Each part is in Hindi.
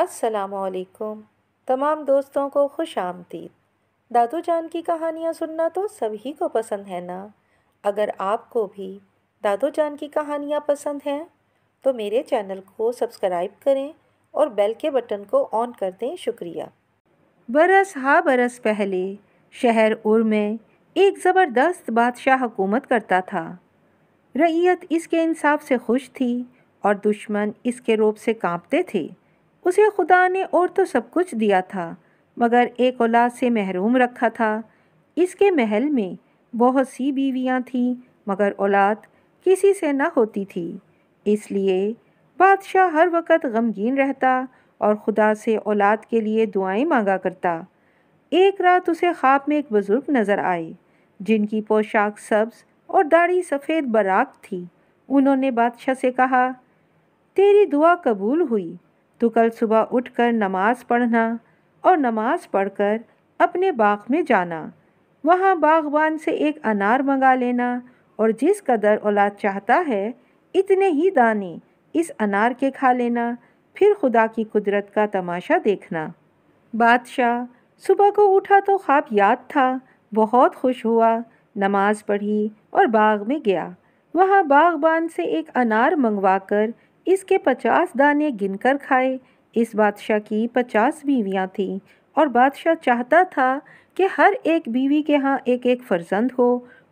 असलकुम तमाम दोस्तों को खुश आमदीद दादू जान की कहानियाँ सुनना तो सभी को पसंद है ना अगर आपको भी दादू जान की कहानियाँ पसंद हैं तो मेरे चैनल को सब्सक्राइब करें और बेल के बटन को ऑन कर दें शुक्रिया बरस हा बरस पहले शहर उर में एक ज़बरदस्त बादशाह हुकूमत करता था रईयत इसके इंसाफ से खुश थी और दुश्मन इसके रोब से कांपते थे उसे खुदा ने और तो सब कुछ दिया था मगर एक औलाद से महरूम रखा था इसके महल में बहुत सी बीवियाँ थीं मगर औलाद किसी से न होती थी इसलिए बादशाह हर वक्त गमगीन रहता और खुदा से औलाद के लिए दुआएं मांगा करता एक रात उसे ख्वाब में एक बुज़ुर्ग नज़र आए जिनकी पोशाक सब्ज़ और दाढ़ी सफ़ेद बराक थी उन्होंने बादशाह से कहा तेरी दुआ कबूल हुई तो कल सुबह उठकर नमाज पढ़ना और नमाज पढ़कर अपने बाग में जाना वहाँ बागबान से एक अनार मंगा लेना और जिस कदर औलाद चाहता है इतने ही दाने इस अनार के खा लेना फिर खुदा की कुदरत का तमाशा देखना बादशाह सुबह को उठा तो ख्वाब याद था बहुत खुश हुआ नमाज पढ़ी और बाग में गया वहाँ बागबान से एक अनार मंगवा कर इसके पचास दाने गिनकर खाए इस बादशाह की पचास बीवियाँ थीं और बादशाह चाहता था कि हर एक बीवी के यहाँ एक एक फर्जंद हो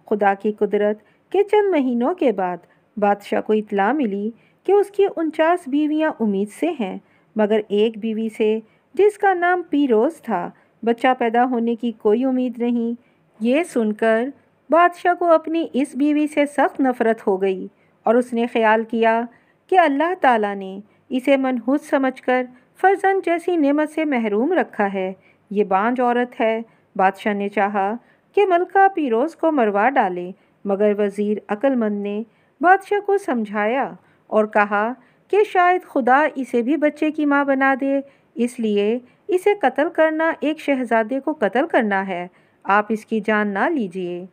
खुदा की कुदरत के चंद महीनों के बाद बादशाह को इतला मिली कि उसकी उनचास बीवियाँ उम्मीद से हैं मगर एक बीवी से जिसका नाम पीरोज़ था बच्चा पैदा होने की कोई उम्मीद नहीं ये सुनकर बादशाह को अपनी इस बीवी से सख्त नफ़रत हो गई और उसने ख्याल किया कि अल्लाह ताला ने इसे मनहूस समझकर फर्जन जैसी नेमत से महरूम रखा है ये बांझ औरत है बादशाह ने चाहा कि मलका पीरोज़ को मरवा डाले मगर वज़ीर अक्लमंद ने बादशाह को समझाया और कहा कि शायद खुदा इसे भी बच्चे की माँ बना दे इसलिए इसे कत्ल करना एक शहजादे को कत्ल करना है आप इसकी जान ना लीजिए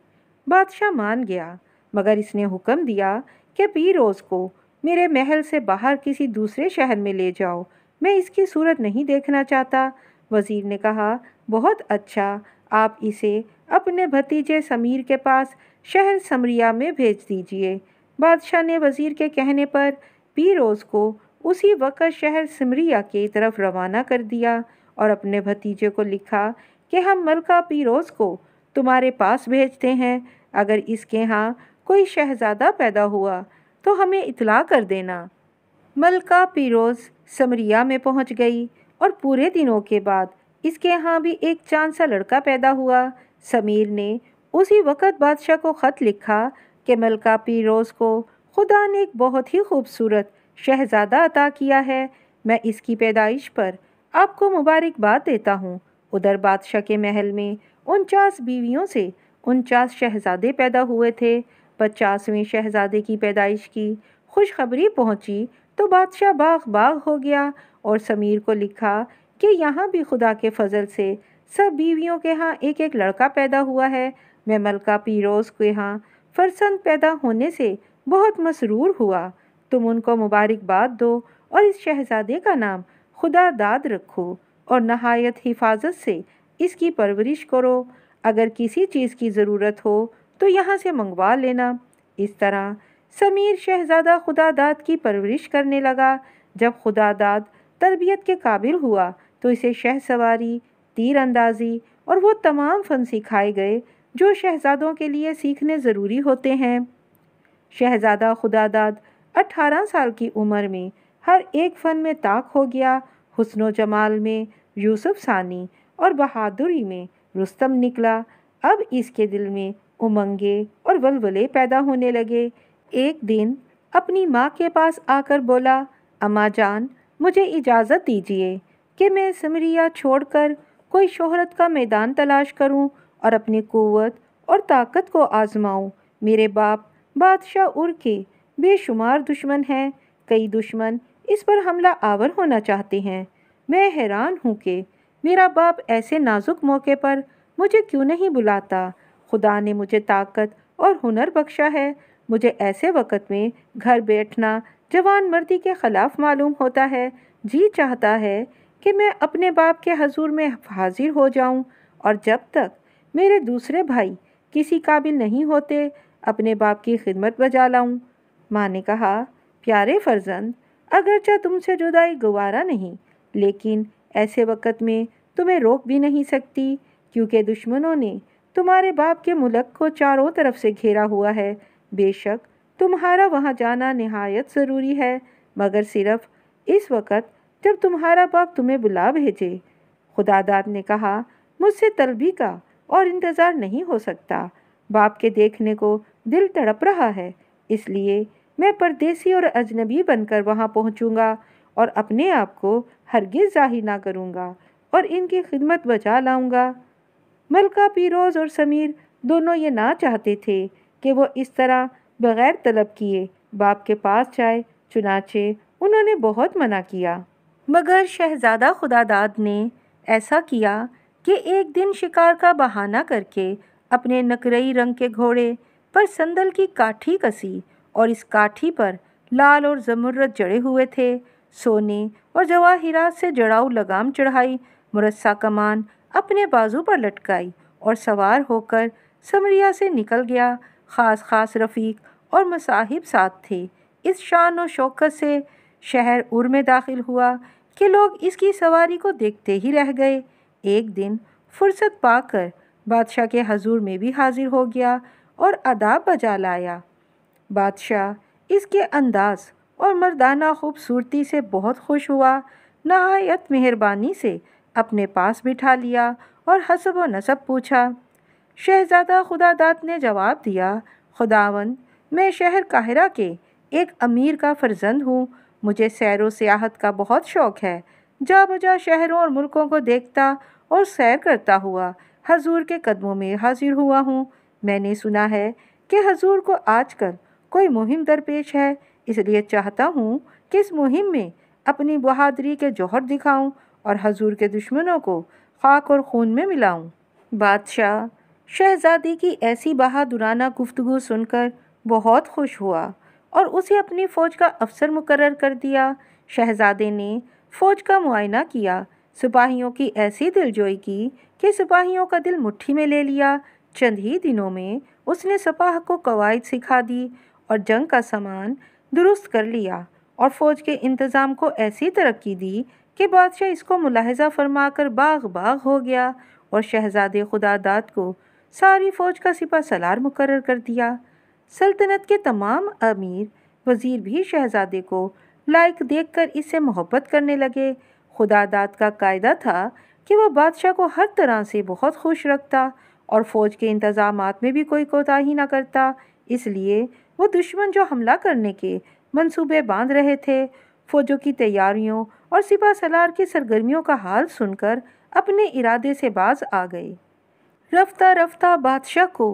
बादशाह मान गया मगर इसने हुक्म दिया कि पीरोज़ को मेरे महल से बाहर किसी दूसरे शहर में ले जाओ मैं इसकी सूरत नहीं देखना चाहता वज़ीर ने कहा बहुत अच्छा आप इसे अपने भतीजे समीर के पास शहर समरिया में भेज दीजिए बादशाह ने वज़ीर के कहने पर पीरोज़ को उसी वक़्त शहर समरिया की तरफ रवाना कर दिया और अपने भतीजे को लिखा कि हम मलका पीरोज़ को तुम्हारे पास भेजते हैं अगर इसके यहाँ कोई शहज़ादा पैदा हुआ तो हमें इतला कर देना मलका पिरोज़ समरिया में पहुंच गई और पूरे दिनों के बाद इसके यहाँ भी एक चांद सा लड़का पैदा हुआ समीर ने उसी वक़्त बादशाह को ख़त लिखा कि मलका पिरोज़ को खुदा ने एक बहुत ही खूबसूरत शहज़ादा अता किया है मैं इसकी पैदाइश पर आपको मुबारकबाद देता हूँ उधर बादशाह के महल में उनचास बीवियों से उनचास शहज़ादे पैदा हुए थे पचासवें शहजादे की पैदाइश की खुशखबरी पहुंची तो बादशाह बाग बाग हो गया और समीर को लिखा कि यहाँ भी खुदा के फजल से सब बीवियों के यहाँ एक एक लड़का पैदा हुआ है मैं मलका पीरोज़ के यहाँ फरसंद पैदा होने से बहुत मसरूर हुआ तुम उनको मुबारकबाद दो और इस शहजादे का नाम खुदा दाद रखो और नहायत हिफाजत से इसकी परवरिश करो अगर किसी चीज़ की ज़रूरत हो तो यहाँ से मंगवा लेना इस तरह समीर शहजादा खुदादाद की परवरिश करने लगा जब खुदादाद तरबियत के काबिल हुआ तो इसे शह सवारी तीर अंदाजी और वो तमाम फ़न सिखाए गए जो शहजादों के लिए सीखने ज़रूरी होते हैं शहजादा खुदादाद अठारह साल की उम्र में हर एक फ़न में ताक हो गया हुस्न जमाल में यूसुफ सानी और बहादुरी में रुस्तम निकला अब इसके दिल में उमंगे और वलवले पैदा होने लगे एक दिन अपनी माँ के पास आकर बोला अम्मा जान मुझे इजाज़त दीजिए कि मैं समरिया छोड़कर कोई शोहरत का मैदान तलाश करूं और अपनी क़वत और ताकत को आजमाऊं मेरे बाप बादशाह उर के बेशुमार दुश्मन हैं कई दुश्मन इस पर हमला आवर होना चाहते हैं मैं हैरान हूँ कि मेरा बाप ऐसे नाजुक मौके पर मुझे क्यों नहीं बुलाता खुदा ने मुझे ताकत और हुनर बख्शा है मुझे ऐसे वक़्त में घर बैठना जवान मर्दी के ख़िलाफ़ मालूम होता है जी चाहता है कि मैं अपने बाप के हजूर में हाजिर हो जाऊं और जब तक मेरे दूसरे भाई किसी काबिल नहीं होते अपने बाप की खिदमत बजा लाऊं माँ ने कहा प्यारे फर्जंद अगरचा तुमसे जुदाई गुवारा नहीं लेकिन ऐसे वक़्त में तुम्हें रोक भी नहीं सकती क्योंकि दुश्मनों ने तुम्हारे बाप के मुलक को चारों तरफ से घेरा हुआ है बेशक तुम्हारा वहाँ जाना नहायत ज़रूरी है मगर सिर्फ इस वक्त जब तुम्हारा बाप तुम्हें बुला भेजे खुदादाद ने कहा मुझसे तलबी का और इंतज़ार नहीं हो सकता बाप के देखने को दिल तड़प रहा है इसलिए मैं परदेसी और अजनबी बनकर वहाँ पहुँचूँगा और अपने आप को हरगिज़ जाहिर ना करूँगा और इनकी खिदमत बचा लाऊँगा मलका पीरोज़ और समीर दोनों ये ना चाहते थे कि वो इस तरह बग़ैर तलब किए बाप के पास जाए चुनाचे उन्होंने बहुत मना किया मगर शहज़ादा खुदादाद ने ऐसा किया कि एक दिन शिकार का बहाना करके अपने नकरई रंग के घोड़े पर संदल की काठी कसी और इस काठी पर लाल और जमुरत जड़े हुए थे सोने और जवाहिरात से जड़ाऊ लगाम चढ़ाई मुरस्सा कमान अपने बाजू पर लटकाई और सवार होकर समरिया से निकल गया ख़ास ख़ास रफ़ीक और मसाहिब साथ थे इस शान और शौकत से शहर उर में दाखिल हुआ कि लोग इसकी सवारी को देखते ही रह गए एक दिन फुर्सत पाकर बादशाह के हजूर में भी हाजिर हो गया और अदाब बजा लाया बादशाह इसके अंदाज और मर्दाना खूबसूरती से बहुत खुश हुआ नहायत मेहरबानी से अपने पास बिठा लिया और हसब व नसब पूछा शहज़ादा खुदादात ने जवाब दिया खुदावन मैं शहर काहिरा के एक अमीर का फर्जंद हूँ मुझे सैर व सियाहत का बहुत शौक़ है जा बजा शहरों और मुल्कों को देखता और सैर करता हुआ हजूर के कदमों में हाजिर हुआ हूँ मैंने सुना है कि हजूर को आजकल कोई मुहिम दरपेश है इसलिए चाहता हूँ कि इस मुहिम में अपनी बहादरी के जौहर दिखाऊँ और हजूर के दुश्मनों को खाक और खून में मिलाऊं। बादशाह शहजादी की ऐसी बहादुराना गुफ्तु सुनकर बहुत खुश हुआ और उसे अपनी फ़ौज का अफसर मुकर कर दिया शहजादे ने फ़ौज का मुआयना किया सिपाहियों की ऐसी दिलजोई की कि सिपाहियों का दिल मुट्ठी में ले लिया चंद ही दिनों में उसने सपाह को कवायद सिखा दी और जंग का सामान दुरुस्त कर लिया और फ़ौज के इंतज़ाम को ऐसी तरक्की दी कि बादशाह इसको मुलाहजा फरमा कर बाग बाग हो गया और शहजादे खुदादाद को सारी फ़ौज का सिपा सलार मुकर कर दिया सल्तनत के तमाम अमीर वज़ीर भी शहजादे को लाइक देख कर इससे मोहब्बत करने लगे खुदादाद का कायदा था कि वह बादशाह को हर तरह से बहुत खुश रखता और फ़ौज के इंतज़ाम में भी कोई कोताही ना करता इसलिए वो दुश्मन जो हमला करने के मंसूबे बांध रहे थे फ़ौजों की तैयारियों और सिपा सलार की सरगर्मियों का हाल सुनकर अपने इरादे से बाज आ गए रफ्ता रफ्ता बादशाह को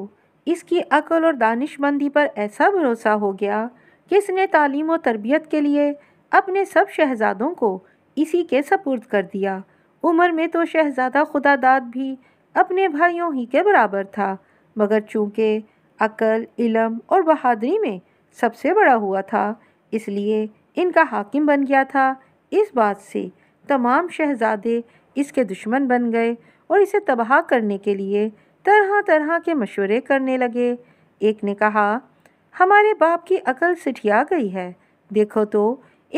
इसकी अकल और दानिशमंदी पर ऐसा भरोसा हो गया कि इसने तालीम और तरबियत के लिए अपने सब शहजादों को इसी के सपुर्द कर दिया उम्र में तो शहजादा खुदादाद भी अपने भाइयों ही के बराबर था मगर चूँकि अकल इलम और बहादरी में सबसे बड़ा हुआ था इसलिए इनका हाकिम बन गया था इस बात से तमाम शहजादे इसके दुश्मन बन गए और इसे तबाह करने के लिए तरह तरह के मशवरे करने लगे एक ने कहा हमारे बाप की अकल सिठिया गई है देखो तो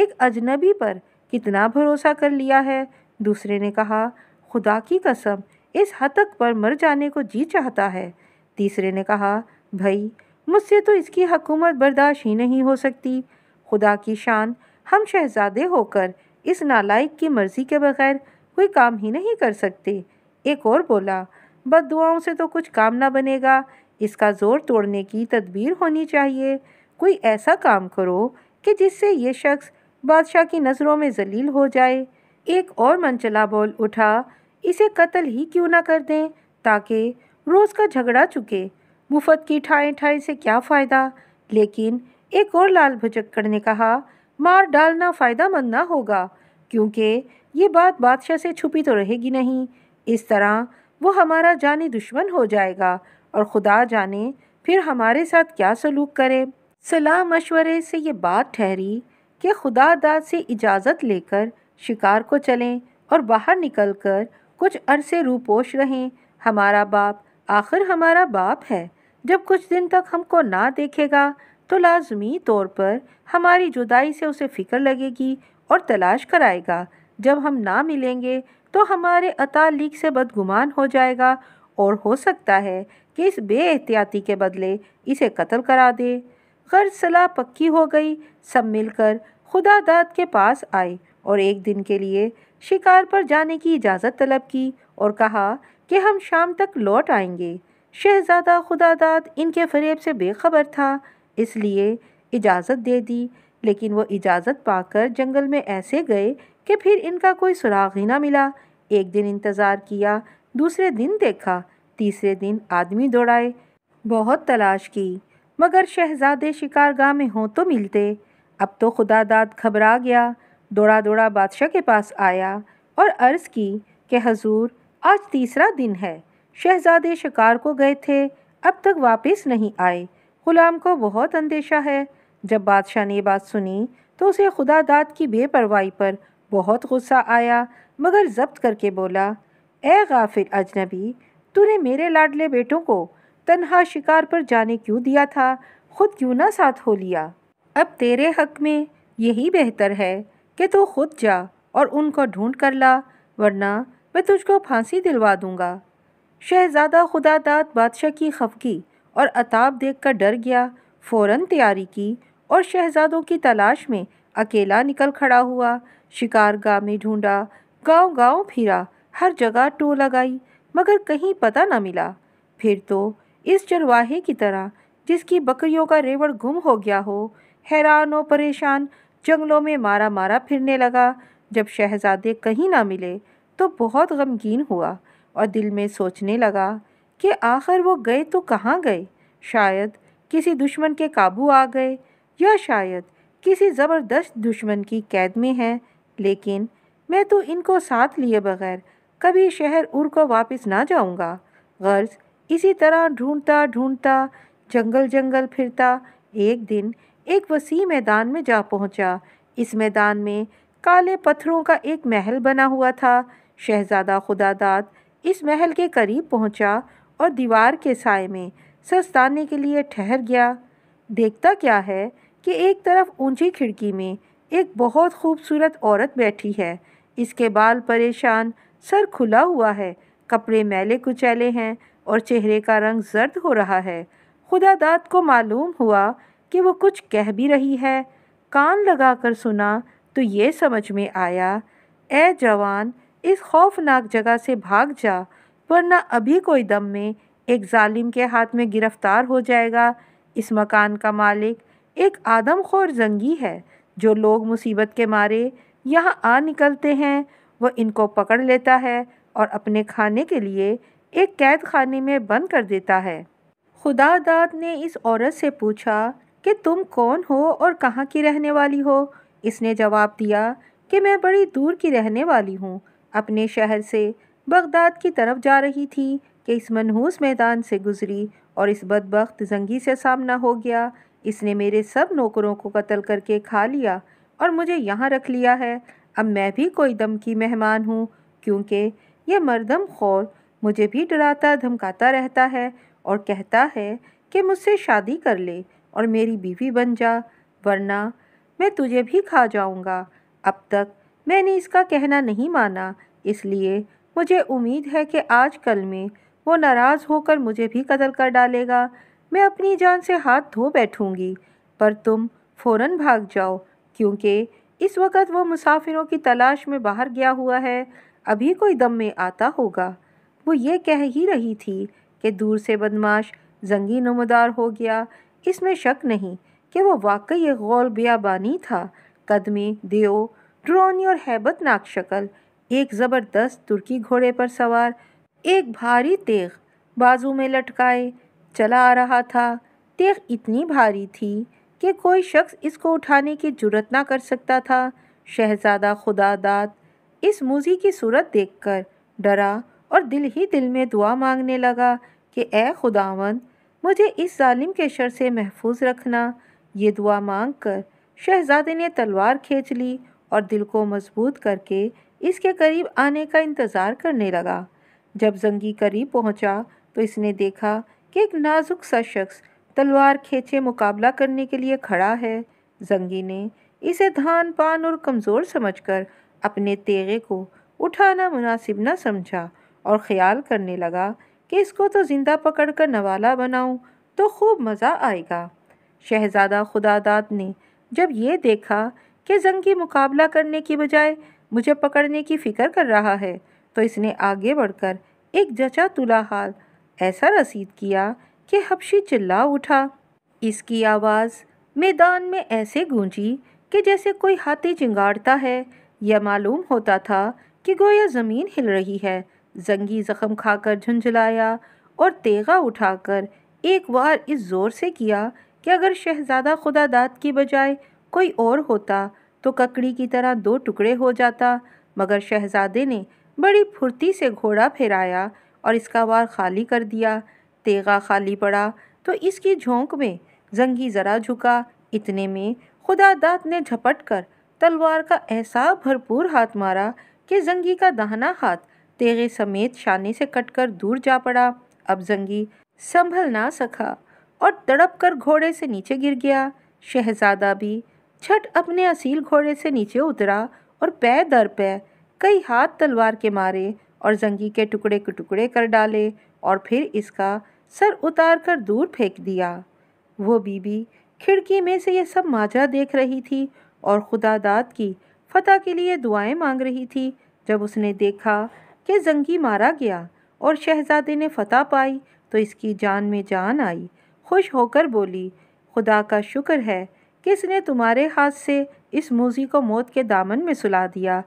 एक अजनबी पर कितना भरोसा कर लिया है दूसरे ने कहा खुदा की कसम इस हतक पर मर जाने को जी चाहता है तीसरे ने कहा भाई मुझसे तो इसकी हकूमत बर्दाश्त ही नहीं हो सकती खुदा की शान हम शहजादे होकर इस नालायक की मर्ज़ी के बगैर कोई काम ही नहीं कर सकते एक और बोला बददुआओं से तो कुछ काम ना बनेगा इसका ज़ोर तोड़ने की तदबीर होनी चाहिए कोई ऐसा काम करो कि जिससे ये शख्स बादशाह की नज़रों में जलील हो जाए एक और मनचला बोल उठा इसे कत्ल ही क्यों ना कर दें ताकि रोज़ का झगड़ा चुके मुफ्त की ठाएँ ठाएँ से क्या फ़ायदा लेकिन एक और लाल भुजक ने कहा मार डालना फ़ायदा मंद ना होगा क्योंकि ये बात बादशाह से छुपी तो रहेगी नहीं इस तरह वो हमारा जानी दुश्मन हो जाएगा और खुदा जाने फिर हमारे साथ क्या सलूक करे सलाह मशवरे से ये बात ठहरी कि खुदा दाद से इजाज़त लेकर शिकार को चलें और बाहर निकल कर कुछ अरसे रूपोश रहें हमारा बाप आखिर हमारा बाप है जब कुछ दिन तक हमको ना देखेगा तो लाजमी तौर पर हमारी जुदाई से उसे फ़िक्र लगेगी और तलाश कराएगा जब हम ना मिलेंगे तो हमारे अतालीक से बदगुमान हो जाएगा और हो सकता है कि इस एहतियाती के बदले इसे कत्ल करा दे गर्ज सलाह पक्की हो गई सब मिलकर खुदादाद के पास आए और एक दिन के लिए शिकार पर जाने की इजाज़त तलब की और कहा कि हम शाम तक लौट आएंगे शहजादा खुदादाद इनके फरेब से बेखबर था इसलिए इजाज़त दे दी लेकिन वो इजाज़त पाकर जंगल में ऐसे गए कि फिर इनका कोई सुराग ही ना मिला एक दिन इंतज़ार किया दूसरे दिन देखा तीसरे दिन आदमी दौड़ाए बहुत तलाश की मगर शहजादे शिकारगाह में हों तो मिलते अब तो खुदा दाद घबरा गया दौड़ा दौड़ा बादशाह के पास आया और अर्ज़ की कि हजूर आज तीसरा दिन है शहजादे शिकार को गए थे अब तक वापस नहीं आए गुलाम को बहुत अंदेशा है जब बादशाह ने बात सुनी तो उसे खुदा दाद की बेपरवाही पर बहुत गुस्सा आया मगर जब्त करके बोला ए गाफिल अजनबी तूने मेरे लाडले बेटों को तनहा शिकार पर जाने क्यों दिया था खुद क्यों ना साथ हो लिया अब तेरे हक में यही बेहतर है कि तू खुद जा और उनको ढूंढ कर ला वरना मैं तुझको फांसी दिलवा दूँगा शहजादा खुदा दाद बादशाह की खफकी और अताब देखकर डर गया फ़ौरन तैयारी की और शहजादों की तलाश में अकेला निकल खड़ा हुआ शिकारगाह में ढूंढा गांव गांव फिरा हर जगह टो लगाई मगर कहीं पता न मिला फिर तो इस चरवाहे की तरह जिसकी बकरियों का रेवड़ गुम हो गया हो हैरान और परेशान जंगलों में मारा मारा फिरने लगा जब शहजादे कहीं ना मिले तो बहुत गमगीन हुआ और दिल में सोचने लगा कि आखिर वो गए तो कहाँ गए शायद किसी दुश्मन के काबू आ गए या शायद किसी ज़बरदस्त दुश्मन की कैद में हैं लेकिन मैं तो इनको साथ लिए बगैर कभी शहर उर को वापस ना जाऊँगा गर्ज इसी तरह ढूंढता ढूंढता जंगल जंगल फिरता एक दिन एक वसी मैदान में जा पहुँचा इस मैदान में काले पत्थरों का एक महल बना हुआ था शहजादा खुदादाद इस महल के करीब पहुँचा और दीवार के साय में सस्ताने के लिए ठहर गया देखता क्या है कि एक तरफ ऊंची खिड़की में एक बहुत खूबसूरत औरत बैठी है इसके बाल परेशान सर खुला हुआ है कपड़े मैले कुचैले हैं और चेहरे का रंग जर्द हो रहा है खुदा दाद को मालूम हुआ कि वो कुछ कह भी रही है कान लगाकर सुना तो ये समझ में आया ए जवान इस खौफनाक जगह से भाग जा वरना अभी कोई दम में एक जालिम के हाथ में गिरफ़्तार हो जाएगा इस मकान का मालिक एक आदमखोर जंगी है जो लोग मुसीबत के मारे यहाँ आ निकलते हैं वह इनको पकड़ लेता है और अपने खाने के लिए एक कैद खाने में बंद कर देता है खुदादाद ने इस औरत से पूछा कि तुम कौन हो और कहाँ की रहने वाली हो इसने जवाब दिया कि मैं बड़ी दूर की रहने वाली हूँ अपने शहर से बगदाद की तरफ जा रही थी कि इस मनहूस मैदान से गुजरी और इस बदबخت जंगी से सामना हो गया इसने मेरे सब नौकरों को कत्ल करके खा लिया और मुझे यहाँ रख लिया है अब मैं भी कोई दम की मेहमान हूँ क्योंकि यह मरदम खौर मुझे भी डराता धमकाता रहता है और कहता है कि मुझसे शादी कर ले और मेरी बीवी बन जा वरना मैं तुझे भी खा जाऊँगा अब तक मैंने इसका कहना नहीं माना इसलिए मुझे उम्मीद है कि आज कल में वो नाराज़ होकर मुझे भी कत्ल कर डालेगा मैं अपनी जान से हाथ धो बैठूंगी पर तुम फ़ौर भाग जाओ क्योंकि इस वक्त वो मुसाफिरों की तलाश में बाहर गया हुआ है अभी कोई दम में आता होगा वो ये कह ही रही थी कि दूर से बदमाश जंगी नमदार हो गया इसमें शक नहीं कि वो वाकई गौर गौल बियाबानी था कदमे देव ड्रोनी और हैबत नाक शक्ल एक ज़बरदस्त तुर्की घोड़े पर सवार एक भारी तेग बाजू में लटकाए चला आ रहा था तेग इतनी भारी थी कि कोई शख्स इसको उठाने की जुरत ना कर सकता था शहजादा खुदादात इस मूजी की सूरत देखकर डरा और दिल ही दिल में दुआ मांगने लगा कि ए खुदावन मुझे इस जालिम के शर से महफूज रखना ये दुआ मांग कर शहजादे ने तलवार खींच ली और दिल को मजबूत करके इसके करीब आने का इंतज़ार करने लगा जब जंगी करीब पहुंचा तो इसने देखा कि एक नाजुक सा शख्स तलवार खींचे मुकाबला करने के लिए खड़ा है जंगी ने इसे धान पान और कमज़ोर समझकर अपने तेगे को उठाना मुनासिब न समझा और ख़्याल करने लगा कि इसको तो ज़िंदा पकड़ कर नवाला बनाऊं तो खूब मज़ा आएगा शहज़ादा खुदादाद ने जब ये देखा कि जंगी मुकाबला करने की बजाय मुझे पकड़ने की फ़िक्र कर रहा है तो इसने आगे बढ़कर एक जचा तुला हाल ऐसा रसीद किया कि हबशी चिल्ला उठा इसकी आवाज़ मैदान में ऐसे गूंजी कि जैसे कोई हाथी चिंगाड़ता है यह मालूम होता था कि गोया ज़मीन हिल रही है जंगी ज़ख्म खाकर झुंझलाया और तेगा उठाकर एक बार इस ज़ोर से किया कि अगर शहज़ादा खुदादाद की बजाय कोई और होता तो ककड़ी की तरह दो टुकड़े हो जाता मगर शहजादे ने बड़ी फुर्ती से घोड़ा फेराया और इसका वार खाली कर दिया तेगा खाली पड़ा तो इसकी झोंक में जंगी ज़रा झुका इतने में खुदादात ने झपट कर तलवार का ऐसा भरपूर हाथ मारा कि जंगी का दाहना हाथ तेगे समेत शाने से कटकर दूर जा पड़ा अब जंगी संभल ना सका और तड़प कर घोड़े से नीचे गिर गया शहजादा भी छठ अपने असील घोड़े से नीचे उतरा और पै दर पै कई हाथ तलवार के मारे और जंगी के टुकड़े के टुकड़े कर डाले और फिर इसका सर उतार कर दूर फेंक दिया वो बीबी खिड़की में से ये सब माजरा देख रही थी और खुदादाद की फतह के लिए दुआएं मांग रही थी जब उसने देखा कि जंगी मारा गया और शहजादे ने फतह पाई तो इसकी जान में जान आई खुश होकर बोली खुदा का शुक्र है किसने तुम्हारे हाथ से इस मूजी को मौत के दामन में सुला दिया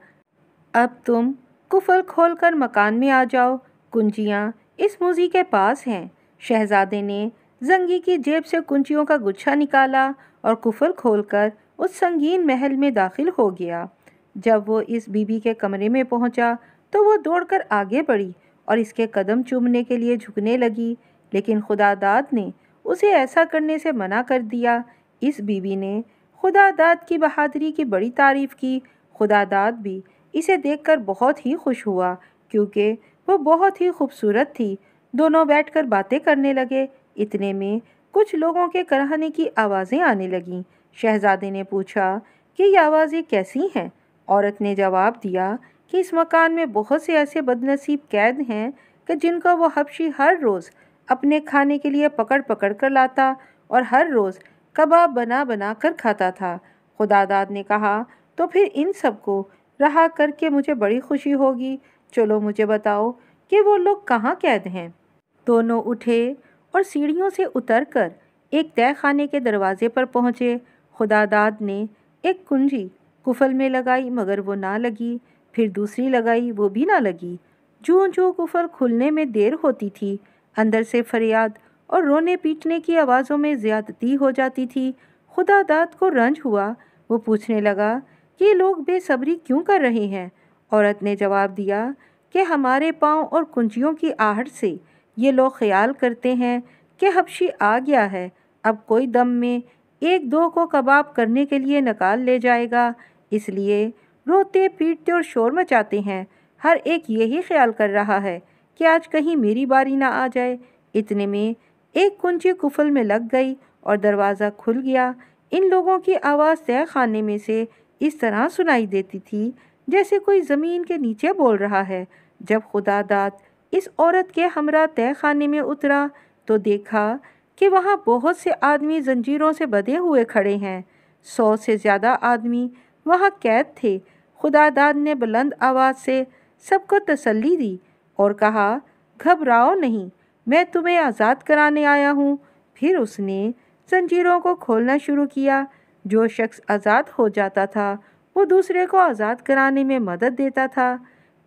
अब तुम कुफल खोल कर मकान में आ जाओ कुंजियाँ इस मूजी के पास हैं शहजादे ने जंगी की जेब से कुंजियों का गुच्छा निकाला और कुफल खोलकर उस संगीन महल में दाखिल हो गया जब वो इस बीबी के कमरे में पहुंचा तो वो दौड़कर आगे बढ़ी और इसके कदम चूमने के लिए झुकने लगी लेकिन खुदादाद ने उसे ऐसा करने से मना कर दिया इस बीवी ने खुदादाद की बहादरी की बड़ी तारीफ़ की खुदादाद भी इसे देखकर बहुत ही खुश हुआ क्योंकि वो बहुत ही खूबसूरत थी दोनों बैठकर बातें करने लगे इतने में कुछ लोगों के कराहने की आवाज़ें आने लगीं शहजादे ने पूछा कि ये आवाज़ें कैसी हैं औरत ने जवाब दिया कि इस मकान में बहुत से ऐसे बदनसीब कैद हैं कि जिनका वो हबशी हर रोज़ अपने खाने के लिए पकड़ पकड़ कर लाता और हर रोज़ कबाब बना बना कर खाता था खुदादाद ने कहा तो फिर इन सबको रहा करके मुझे बड़ी खुशी होगी चलो मुझे बताओ कि वो लोग कहाँ कैद हैं दोनों उठे और सीढ़ियों से उतरकर एक तय खाने के दरवाजे पर पहुँचे खुदादाद ने एक कुंजी कुफल में लगाई मगर वो ना लगी फिर दूसरी लगाई वो भी ना लगी जो जो कुफल खुलने में देर होती थी अंदर से फरियाद और रोने पीटने की आवाज़ों में ज़्यादती हो जाती थी खुदा दाद को रंज हुआ वो पूछने लगा कि लोग बेसब्री क्यों कर रहे हैं औरत ने जवाब दिया कि हमारे पाँव और कुंजियों की आहट से ये लोग ख्याल करते हैं कि हबशी आ गया है अब कोई दम में एक दो को कबाब करने के लिए निकाल ले जाएगा इसलिए रोते पीटते और शोर मचाते हैं हर एक यही ख्याल कर रहा है कि आज कहीं मेरी बारी ना आ जाए इतने में एक कुंजी कुफल में लग गई और दरवाज़ा खुल गया इन लोगों की आवाज़ तय खाने में से इस तरह सुनाई देती थी जैसे कोई ज़मीन के नीचे बोल रहा है जब खुदा दाद इस औरत के हमरा तय खाने में उतरा तो देखा कि वहाँ बहुत से आदमी जंजीरों से बधे हुए खड़े हैं सौ से ज़्यादा आदमी वहाँ कैद थे खुदादाद ने बुलंद आवाज़ से सबको तसल्ली दी और कहा घबराओ नहीं मैं तुम्हें आज़ाद कराने आया हूँ फिर उसने जंजीरों को खोलना शुरू किया जो शख्स आज़ाद हो जाता था वो दूसरे को आज़ाद कराने में मदद देता था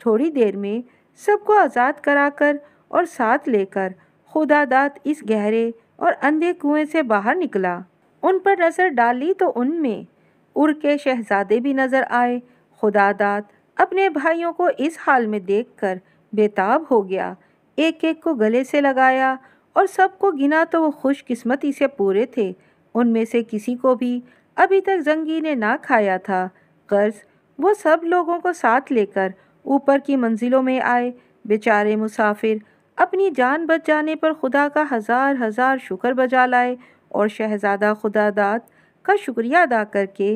थोड़ी देर में सबको आज़ाद कराकर और साथ लेकर खुदादात इस गहरे और अंधे कुएं से बाहर निकला उन पर नज़र डाली तो उनमें उड़ के शहजादे भी नज़र आए खुदादात अपने भाइयों को इस हाल में देखकर बेताब हो गया एक एक को गले से लगाया और सबको गिना तो वो खुशकिस्मती से पूरे थे उनमें से किसी को भी अभी तक जंगी ने ना खाया था कर्ज वो सब लोगों को साथ लेकर ऊपर की मंजिलों में आए बेचारे मुसाफिर अपनी जान बच जाने पर खुदा का हज़ार हज़ार शुक्र बजा लाए और शहजादा खुदादात का शुक्रिया अदा करके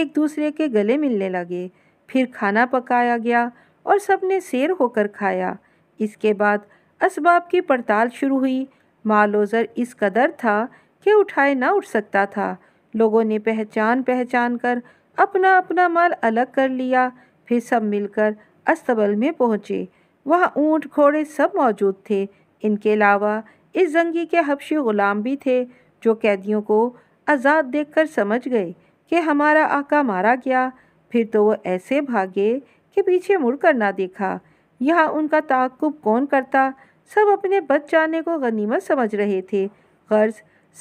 एक दूसरे के गले मिलने लगे फिर खाना पकाया गया और सब ने शेर होकर खाया इसके बाद इसबाब की पड़ताल शुरू हुई मालोज़र इस कदर था कि उठाए ना उठ सकता था लोगों ने पहचान पहचान कर अपना अपना माल अलग कर लिया फिर सब मिलकर अस्तबल में पहुँचे वहाँ ऊँट घोड़े सब मौजूद थे इनके अलावा इस जंगी के हबशी ग़ुलाम भी थे जो कैदियों को आज़ाद देखकर समझ गए कि हमारा आका मारा गया फिर तो वो ऐसे भागे कि पीछे मुड़ कर ना देखा यहाँ उनका ताकुब कौन करता सब अपने बच जाने को गनीमत समझ रहे थे गर्ज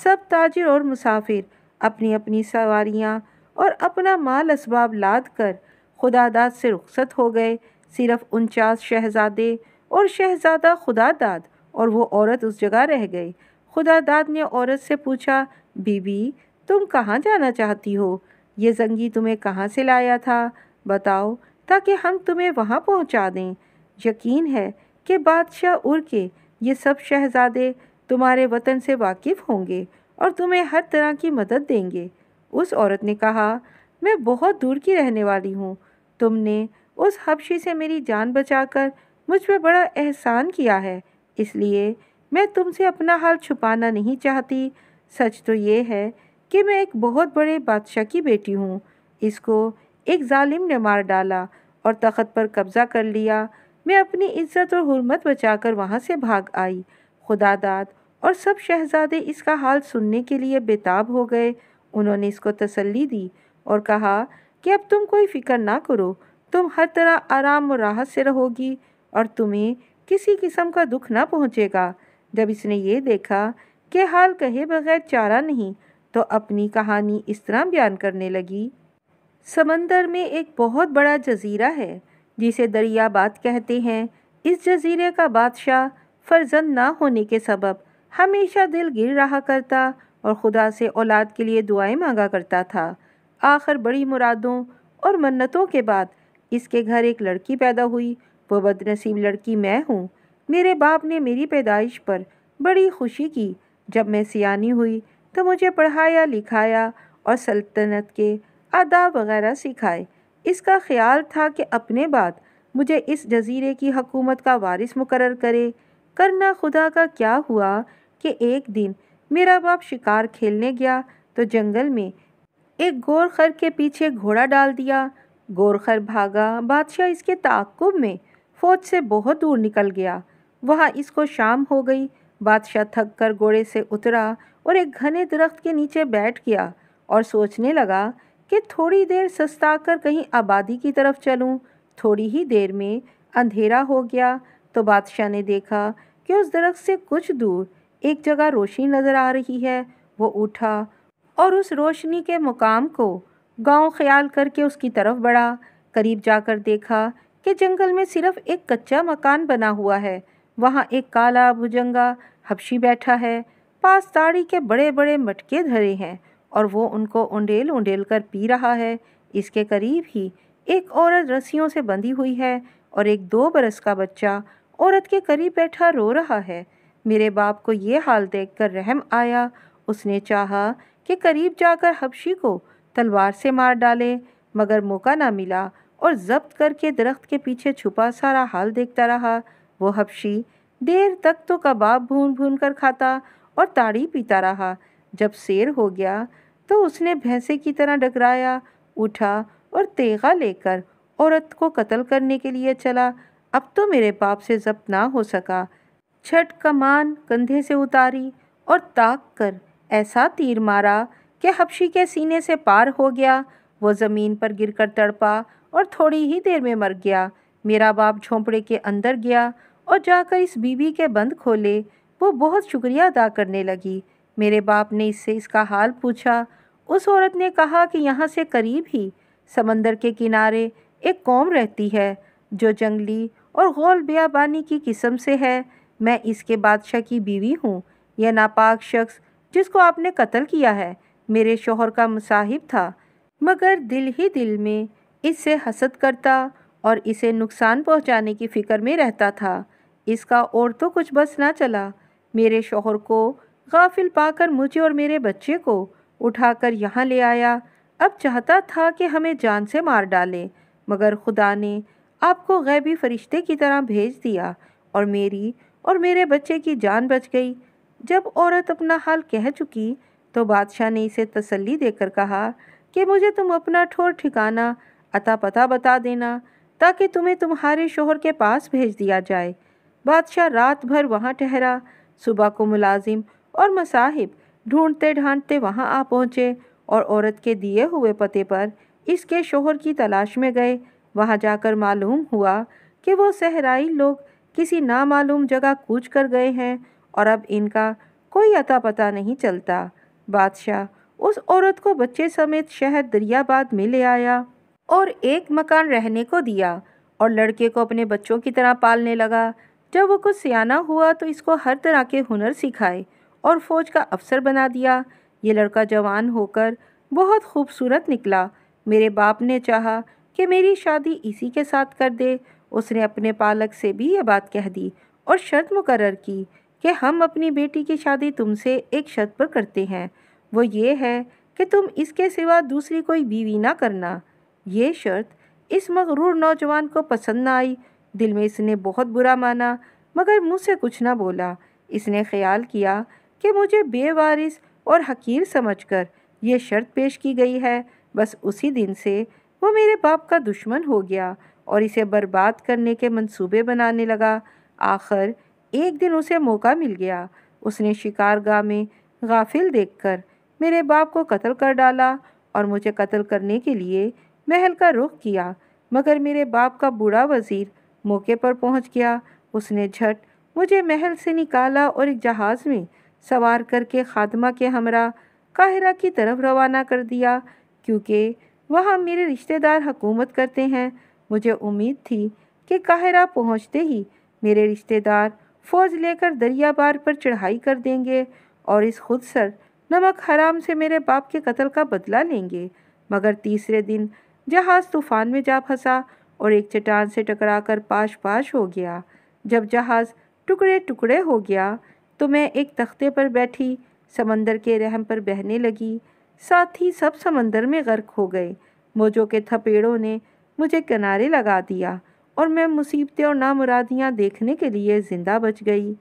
सब ताजिर और मुसाफिर अपनी अपनी सवारियाँ और अपना माल इसबाब लाद कर खुदादाद से रुखसत हो गए सिर्फ उनचास शहजादे और शहजादा खुदादाद और वो औरत उस जगह रह गई खुदादाद ने औरत से पूछा बीबी तुम कहाँ जाना चाहती हो ये जंगी तुम्हें कहाँ से लाया था बताओ ताकि हम तुम्हें वहाँ पहुँचा दें यकीन है कि बादशाह उर के ये सब शहजादे तुम्हारे वतन से वाकिफ़ होंगे और तुम्हें हर तरह की मदद देंगे उस औरत ने कहा मैं बहुत दूर की रहने वाली हूँ तुमने उस हबशी से मेरी जान बचाकर मुझ पर बड़ा एहसान किया है इसलिए मैं तुमसे अपना हाल छुपाना नहीं चाहती सच तो ये है कि मैं एक बहुत बड़े बादशाह की बेटी हूँ इसको एक जालिम ने मार डाला और तख्त पर कब्ज़ा कर लिया मैं अपनी इज्जत और बचा बचाकर वहाँ से भाग आई खुदादाद और सब शहजादे इसका हाल सुनने के लिए बेताब हो गए उन्होंने इसको तसल्ली दी और कहा कि अब तुम कोई फिक्र ना करो तुम हर तरह आराम और राहत से रहोगी और तुम्हें किसी किस्म का दुख ना पहुँचेगा जब इसने ये देखा कि हाल कहे बगैर चारा नहीं तो अपनी कहानी इस तरह बयान करने लगी समंदर में एक बहुत बड़ा जजीरा है जिसे दरियाबाद कहते हैं इस जजीरे का बादशाह फर्जंद ना होने के सबब हमेशा दिल गिर रहा करता और खुदा से औलाद के लिए दुआएं मांगा करता था आखिर बड़ी मुरादों और मन्नतों के बाद इसके घर एक लड़की पैदा हुई वो बदनसीब लड़की मैं हूँ मेरे बाप ने मेरी पैदाइश पर बड़ी खुशी की जब मैं सियानी हुई तो मुझे पढ़ाया लिखाया और सल्तनत के आदाब वगैरह सिखाए इसका ख्याल था कि अपने बाद मुझे इस जजीरे की हकूमत का वारिस मुकर करे करना खुदा का क्या हुआ कि एक दिन मेरा बाप शिकार खेलने गया तो जंगल में एक गोरखर के पीछे घोड़ा डाल दिया गोरखर भागा बादशाह इसके ताकुब में फौज से बहुत दूर निकल गया वहाँ इसको शाम हो गई बादशाह थक कर घोड़े से उतरा और एक घने दरख्त के नीचे बैठ गया और सोचने लगा कि थोड़ी देर सस्ता कर कहीं आबादी की तरफ चलूं। थोड़ी ही देर में अंधेरा हो गया तो बादशाह ने देखा कि उस दरख्त से कुछ दूर एक जगह रोशनी नज़र आ रही है वो उठा और उस रोशनी के मुकाम को गांव ख्याल करके उसकी तरफ बढ़ा करीब जाकर देखा कि जंगल में सिर्फ एक कच्चा मकान बना हुआ है वहाँ एक काला भुजंगा हबशी बैठा है पास ताड़ी के बड़े बड़े मटके धरे हैं और वो उनको उंडेल उंडेल कर पी रहा है इसके करीब ही एक औरत रस्सियों से बंधी हुई है और एक दो बरस का बच्चा औरत के करीब बैठा रो रहा है मेरे बाप को ये हाल देख कर रहम आया उसने चाहा कि करीब जाकर हबशी को तलवार से मार डाले मगर मौका ना मिला और जब्त करके दरख्त के पीछे छुपा सारा हाल देखता रहा वो हबशी देर तक तो कबाब भून भून कर खाता और ताड़ी पीता रहा जब शेर हो गया तो उसने भैंसे की तरह डगराया उठा और तेगा लेकर औरत को कत्ल करने के लिए चला अब तो मेरे बाप से जब्त ना हो सका छठ कमान कंधे से उतारी और ताक कर ऐसा तीर मारा कि हबशी के सीने से पार हो गया वो ज़मीन पर गिरकर तड़पा और थोड़ी ही देर में मर गया मेरा बाप झोंपड़े के अंदर गया और जाकर इस बीवी के बंद खोले वो बहुत शुक्रिया अदा करने लगी मेरे बाप ने इससे इसका हाल पूछा उस औरत ने कहा कि यहाँ से करीब ही समंदर के किनारे एक कौम रहती है जो जंगली और गोल बियाबानी की किस्म से है मैं इसके बादशाह की बीवी हूँ यह नापाक शख्स जिसको आपने कत्ल किया है मेरे शोहर का मुसाहिब था मगर दिल ही दिल में इससे हसद करता और इसे नुकसान पहुंचाने की फ़िक्र में रहता था इसका और तो कुछ बस ना चला मेरे शोहर को गाफिल पाकर मुझे और मेरे बच्चे को उठाकर यहाँ ले आया अब चाहता था कि हमें जान से मार डाले मगर खुदा ने आपको गैबी फरिश्ते की तरह भेज दिया और मेरी और मेरे बच्चे की जान बच गई जब औरत अपना हाल कह चुकी तो बादशाह ने इसे तसल्ली देकर कहा कि मुझे तुम अपना ठोर ठिकाना अता पता बता देना ताकि तुम्हें तुम्हारे शोहर के पास भेज दिया जाए बादशाह रात भर वहाँ ठहरा सुबह को मुलाजिम और मसाहिब ढूंढते ढांढते वहाँ आ पहुँचे और औरत के दिए हुए पते पर इसके शोहर की तलाश में गए वहाँ जाकर मालूम हुआ कि वो सहराई लोग किसी नामालूम जगह कूच कर गए हैं और अब इनका कोई अता पता नहीं चलता बादशाह उस औरत को बच्चे समेत शहर दरियाबाद में ले आया और एक मकान रहने को दिया और लड़के को अपने बच्चों की तरह पालने लगा जब वो कुछ सियाना हुआ तो इसको हर तरह के हुनर सिखाए और फ़ौज का अफसर बना दिया ये लड़का जवान होकर बहुत खूबसूरत निकला मेरे बाप ने चाहा कि मेरी शादी इसी के साथ कर दे उसने अपने पालक से भी ये बात कह दी और शर्त मुकर की कि हम अपनी बेटी की शादी तुमसे एक शर्त पर करते हैं वो ये है कि तुम इसके सिवा दूसरी कोई बीवी ना करना ये शर्त इस मकरूर नौजवान को पसंद ना आई दिल में इसने बहुत बुरा माना मगर मुँह से कुछ ना बोला इसने ख्याल किया कि मुझे बेवारिस और हकीर समझकर यह शर्त पेश की गई है बस उसी दिन से वो मेरे बाप का दुश्मन हो गया और इसे बर्बाद करने के मंसूबे बनाने लगा आखिर एक दिन उसे मौका मिल गया उसने शिकारगाह में गाफिल देखकर मेरे बाप को कत्ल कर डाला और मुझे कत्ल करने के लिए महल का रुख किया मगर मेरे बाप का बूढ़ा वज़ीर मौके पर पहुंच गया उसने झट मुझे महल से निकाला और एक जहाज़ में सवार करके खात्मा के हमरा काहिरा की तरफ रवाना कर दिया क्योंकि वहाँ मेरे रिश्तेदार हकूमत करते हैं मुझे उम्मीद थी कि काहिरा पहुँचते ही मेरे रिश्तेदार फौज लेकर दरिया बार पर चढ़ाई कर देंगे और इस खुद सर नमक हराम से मेरे बाप के कत्ल का बदला लेंगे मगर तीसरे दिन जहाज़ तूफ़ान में जा फंसा और एक चट्टान से टकराकर पाश पाश हो गया जब जहाज़ टुकड़े टुकड़े हो गया तो मैं एक तख्ते पर बैठी समंदर के रहम पर बहने लगी साथ ही सब समंदर में गर्क हो गए मोजों के थपेड़ों ने मुझे किनारे लगा दिया और मैं मुसीबतें और नामुरादियाँ देखने के लिए ज़िंदा बच गई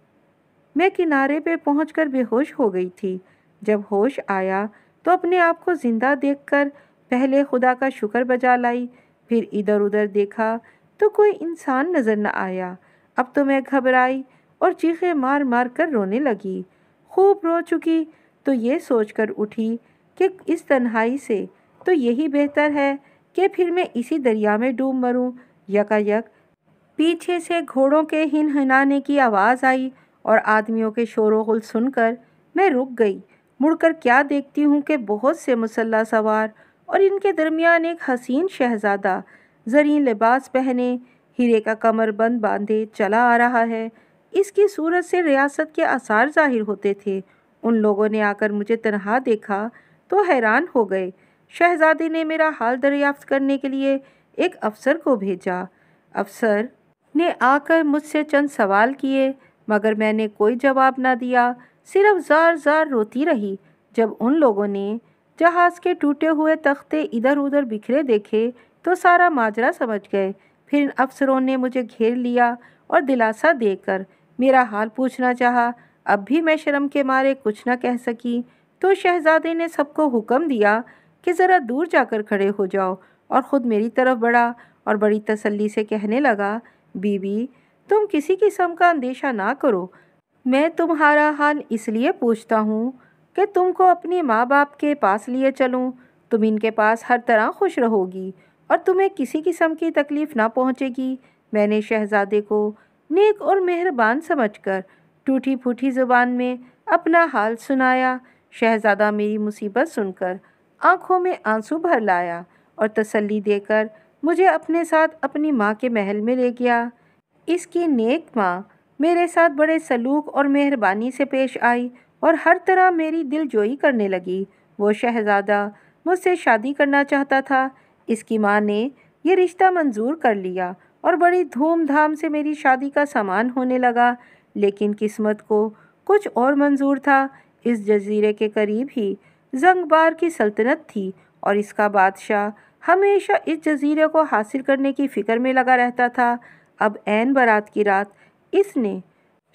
मैं किनारे पे पहुंचकर बेहोश हो गई थी जब होश आया तो अपने आप को ज़िंदा देखकर पहले खुदा का शुक्र बजा लाई फिर इधर उधर देखा तो कोई इंसान नज़र न आया अब तो मैं घबराई और चीखें मार मार कर रोने लगी खूब रो चुकी तो ये सोच कर उठी कि इस तन्हाई से तो यही बेहतर है कि फिर मैं इसी दरिया में डूब मरूं यकायक पीछे से घोड़ों के हिन हिनाने की आवाज़ आई और आदमियों के गुल सुनकर मैं रुक गई मुड़कर क्या देखती हूँ कि बहुत से मुसल्ला सवार और इनके दरमियान एक हसीन शहजादा जरीन लिबास पहने हीरे का कमर बंद बांधे चला आ रहा है इसकी सूरत से रियासत के आसार जाहिर होते थे उन लोगों ने आकर मुझे तनहा देखा तो हैरान हो गए शहजादे ने मेरा हाल दरियाफ्त करने के लिए एक अफसर को भेजा अफसर ने आकर मुझसे चंद सवाल किए मगर मैंने कोई जवाब ना दिया सिर्फ ज़ार ज़ार रोती रही जब उन लोगों ने जहाज़ के टूटे हुए तख्ते इधर उधर बिखरे देखे तो सारा माजरा समझ गए फिर इन अफसरों ने मुझे घेर लिया और दिलासा देकर मेरा हाल पूछना चाहा अब भी मैं शर्म के मारे कुछ न कह सकी तो शहजादे ने सबको हुक्म दिया कि ज़रा दूर जाकर खड़े हो जाओ और ख़ुद मेरी तरफ बढ़ा और बड़ी तसल्ली से कहने लगा बीबी तुम किसी किस्म का अंदेशा ना करो मैं तुम्हारा हाल इसलिए पूछता हूँ कि तुमको अपने माँ बाप के पास लिए चलूँ तुम इनके पास हर तरह खुश रहोगी और तुम्हें किसी किस्म की तकलीफ़ ना पहुँचेगी मैंने शहजादे को नेक और मेहरबान समझकर टूटी फूटी ज़ुबान में अपना हाल सुनाया शहज़ादा मेरी मुसीबत सुनकर आंखों में आंसू भर लाया और तसल्ली देकर मुझे अपने साथ अपनी माँ के महल में ले गया इसकी नेक माँ मेरे साथ बड़े सलूक और मेहरबानी से पेश आई और हर तरह मेरी दिल जोई करने लगी वो शहज़ादा मुझसे शादी करना चाहता था इसकी माँ ने यह रिश्ता मंजूर कर लिया और बड़ी धूमधाम से मेरी शादी का सामान होने लगा लेकिन किस्मत को कुछ और मंजूर था इस जजीरे के करीब ही जंगबार की सल्तनत थी और इसका बादशाह हमेशा इस जजीरे को हासिल करने की फ़िक्र में लगा रहता था अब एन बारात की रात इसने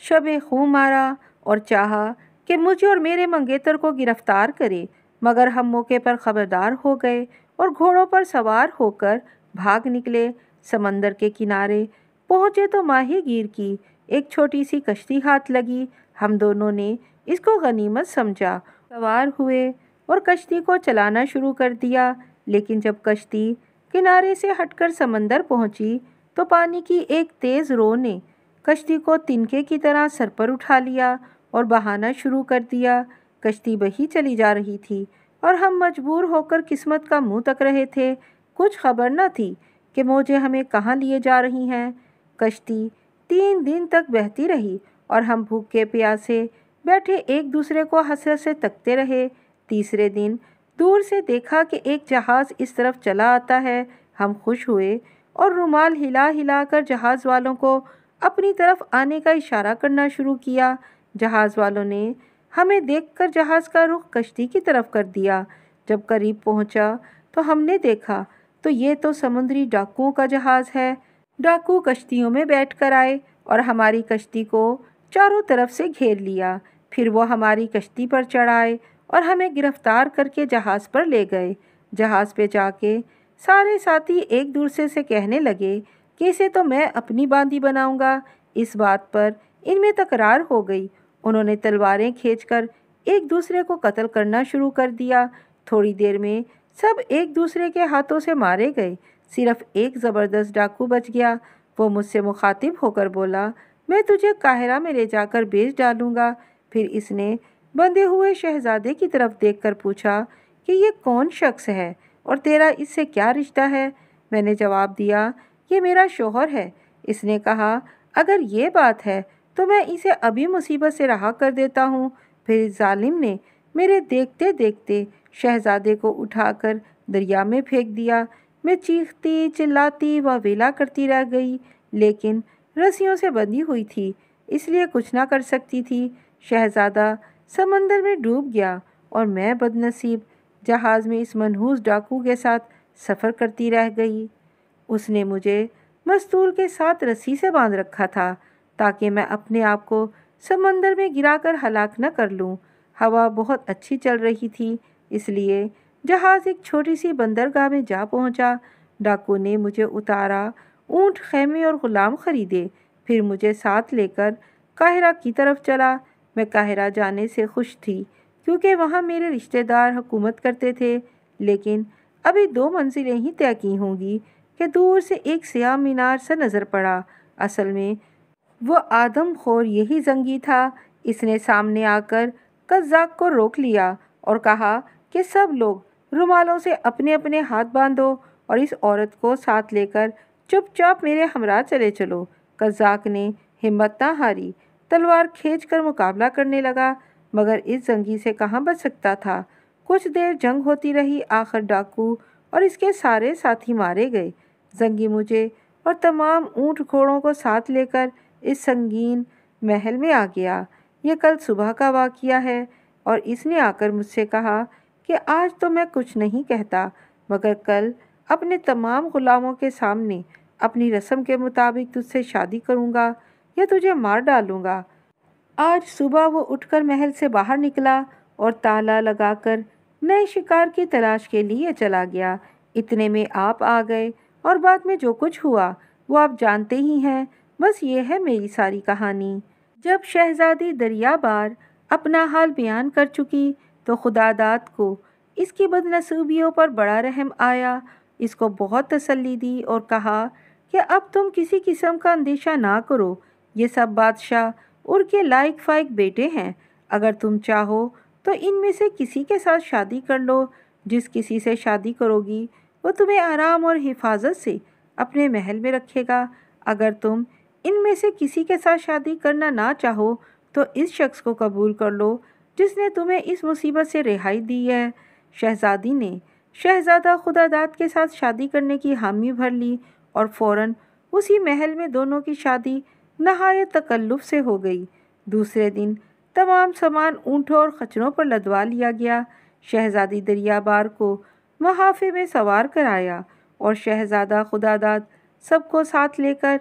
शब खूँ मारा और चाहा कि मुझे और मेरे मंगेतर को गिरफ़्तार करे मगर हम मौके पर ख़बरदार हो गए और घोड़ों पर सवार होकर भाग निकले समंदर के किनारे पहुँचे तो माहीगीर की एक छोटी सी कश्ती हाथ लगी हम दोनों ने इसको गनीमत समझा सवार हुए और कश्ती को चलाना शुरू कर दिया लेकिन जब कश्ती किनारे से हटकर समंदर पहुंची तो पानी की एक तेज़ रो ने कश्ती को तिनके की तरह सर पर उठा लिया और बहाना शुरू कर दिया कश्ती बही चली जा रही थी और हम मजबूर होकर किस्मत का मुंह तक रहे थे कुछ खबर न थी कि मौजें हमें कहाँ लिए जा रही हैं कश्ती तीन दिन तक बहती रही और हम भूखे प्यासे बैठे एक दूसरे को हसरत से तकते रहे तीसरे दिन दूर से देखा कि एक जहाज़ इस तरफ चला आता है हम खुश हुए और रुमाल हिला हिला कर जहाज़ वालों को अपनी तरफ आने का इशारा करना शुरू किया जहाज़ वालों ने हमें देखकर जहाज़ का रुख कश्ती की तरफ कर दिया जब करीब पहुंचा तो हमने देखा तो ये तो समुद्री डाकुओं का जहाज़ है डाकू कश्तियों में बैठ कर आए और हमारी कश्ती को चारों तरफ से घेर लिया फिर वो हमारी कश्ती पर चढ़ाए और हमें गिरफ्तार करके जहाज़ पर ले गए जहाज़ पे जाके सारे साथी एक दूसरे से कहने लगे कि इसे तो मैं अपनी बांदी बनाऊंगा इस बात पर इनमें तकरार हो गई उन्होंने तलवारें खींचकर एक दूसरे को कत्ल करना शुरू कर दिया थोड़ी देर में सब एक दूसरे के हाथों से मारे गए सिर्फ एक ज़बरदस्त डाकू बच गया वो मुझसे मुखातिब होकर बोला मैं तुझे काहिरा में ले जाकर बेच डालूँगा फिर इसने बंधे हुए शहजादे की तरफ कर पूछा कि ये कौन शख्स है और तेरा इससे क्या रिश्ता है मैंने जवाब दिया ये मेरा शोहर है इसने कहा अगर ये बात है तो मैं इसे अभी मुसीबत से रहा कर देता हूँ फिर जालिम ने मेरे देखते देखते शहजादे को उठाकर दरिया में फेंक दिया मैं चीखती चिल्लाती व वेला करती रह गई लेकिन रस्सियों से बंधी हुई थी इसलिए कुछ ना कर सकती थी शहजादा समंदर में डूब गया और मैं बदनसीब जहाज़ में इस मनहूस डाकू के साथ सफ़र करती रह गई उसने मुझे मस्तूल के साथ रस्सी से बांध रखा था ताकि मैं अपने आप को समंदर में गिराकर हलाक न कर लूँ हवा बहुत अच्छी चल रही थी इसलिए जहाज़ एक छोटी सी बंदरगाह में जा पहुंचा। डाकू ने मुझे उतारा ऊँट खेमे और ग़ुलाम ख़रीदे फिर मुझे साथ लेकर काहिरा की तरफ चला मैं काहिरा जाने से खुश थी क्योंकि वहाँ मेरे रिश्तेदार हुकूमत करते थे लेकिन अभी दो मंजिलें ही तय की होंगी कि दूर से एक सयाह मीनार सा नज़र पड़ा असल में वो आदम खोर यही जंगी था इसने सामने आकर कज़ाक को रोक लिया और कहा कि सब लोग रुमालों से अपने अपने हाथ बांधो और इस औरत को साथ लेकर चुपचाप मेरे हमरा चले चलो कजाक ने हिम्मत ना हारी तलवार खींच कर मुकाबला करने लगा मगर इस जंगी से कहाँ बच सकता था कुछ देर जंग होती रही आखिर डाकू और इसके सारे साथी मारे गए जंगी मुझे और तमाम ऊँट घोड़ों को साथ लेकर इस संगीन महल में आ गया ये कल सुबह का वाक़ है और इसने आकर मुझसे कहा कि आज तो मैं कुछ नहीं कहता मगर कल अपने तमाम ग़ुलामों के सामने अपनी रस्म के मुताबिक तुझसे शादी करूँगा या तुझे मार डालूँगा आज सुबह वो उठकर महल से बाहर निकला और ताला लगाकर नए शिकार की तलाश के लिए चला गया इतने में आप आ गए और बाद में जो कुछ हुआ वो आप जानते ही हैं बस ये है मेरी सारी कहानी जब शहजादी दरियाबार अपना हाल बयान कर चुकी तो खुदादात को इसकी बदनसूबियों पर बड़ा रहम आया इसको बहुत तसल्ली दी और कहा कि अब तुम किसी किस्म का अंदेशा ना करो ये सब बादशाह उर के लायक फायक बेटे हैं अगर तुम चाहो तो इनमें से किसी के साथ शादी कर लो जिस किसी से शादी करोगी वो तुम्हें आराम और हिफाजत से अपने महल में रखेगा अगर तुम इनमें से किसी के साथ शादी करना ना चाहो तो इस शख्स को कबूल कर लो जिसने तुम्हें इस मुसीबत से रिहाई दी है शहजादी ने शहजादा खुदादाद के साथ शादी करने की हामी भर ली और फौरन उसी महल में दोनों की शादी नहायत तकल्लुफ़ से हो गई दूसरे दिन तमाम सामान ऊँटों और खचरों पर लदवा लिया गया शहजादी दरियाबार को महाफे में सवार कराया और शहजादा खुदादाद सबको साथ लेकर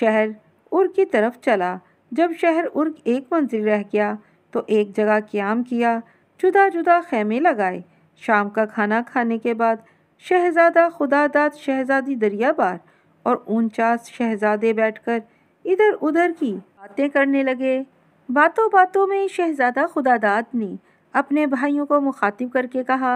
शहर उर्क की तरफ चला जब शहर उर्क एक मंजिल रह गया तो एक जगह क्याम किया जुदा जुदा खेमे लगाए शाम का खाना खाने के बाद शहजादा खुदादाद शहजादी दरियाबार और उनचास शहजादे बैठकर इधर उधर की बातें करने लगे बातों बातों में शहजादा खुदादाद ने अपने भाइयों को मुखातिब करके कहा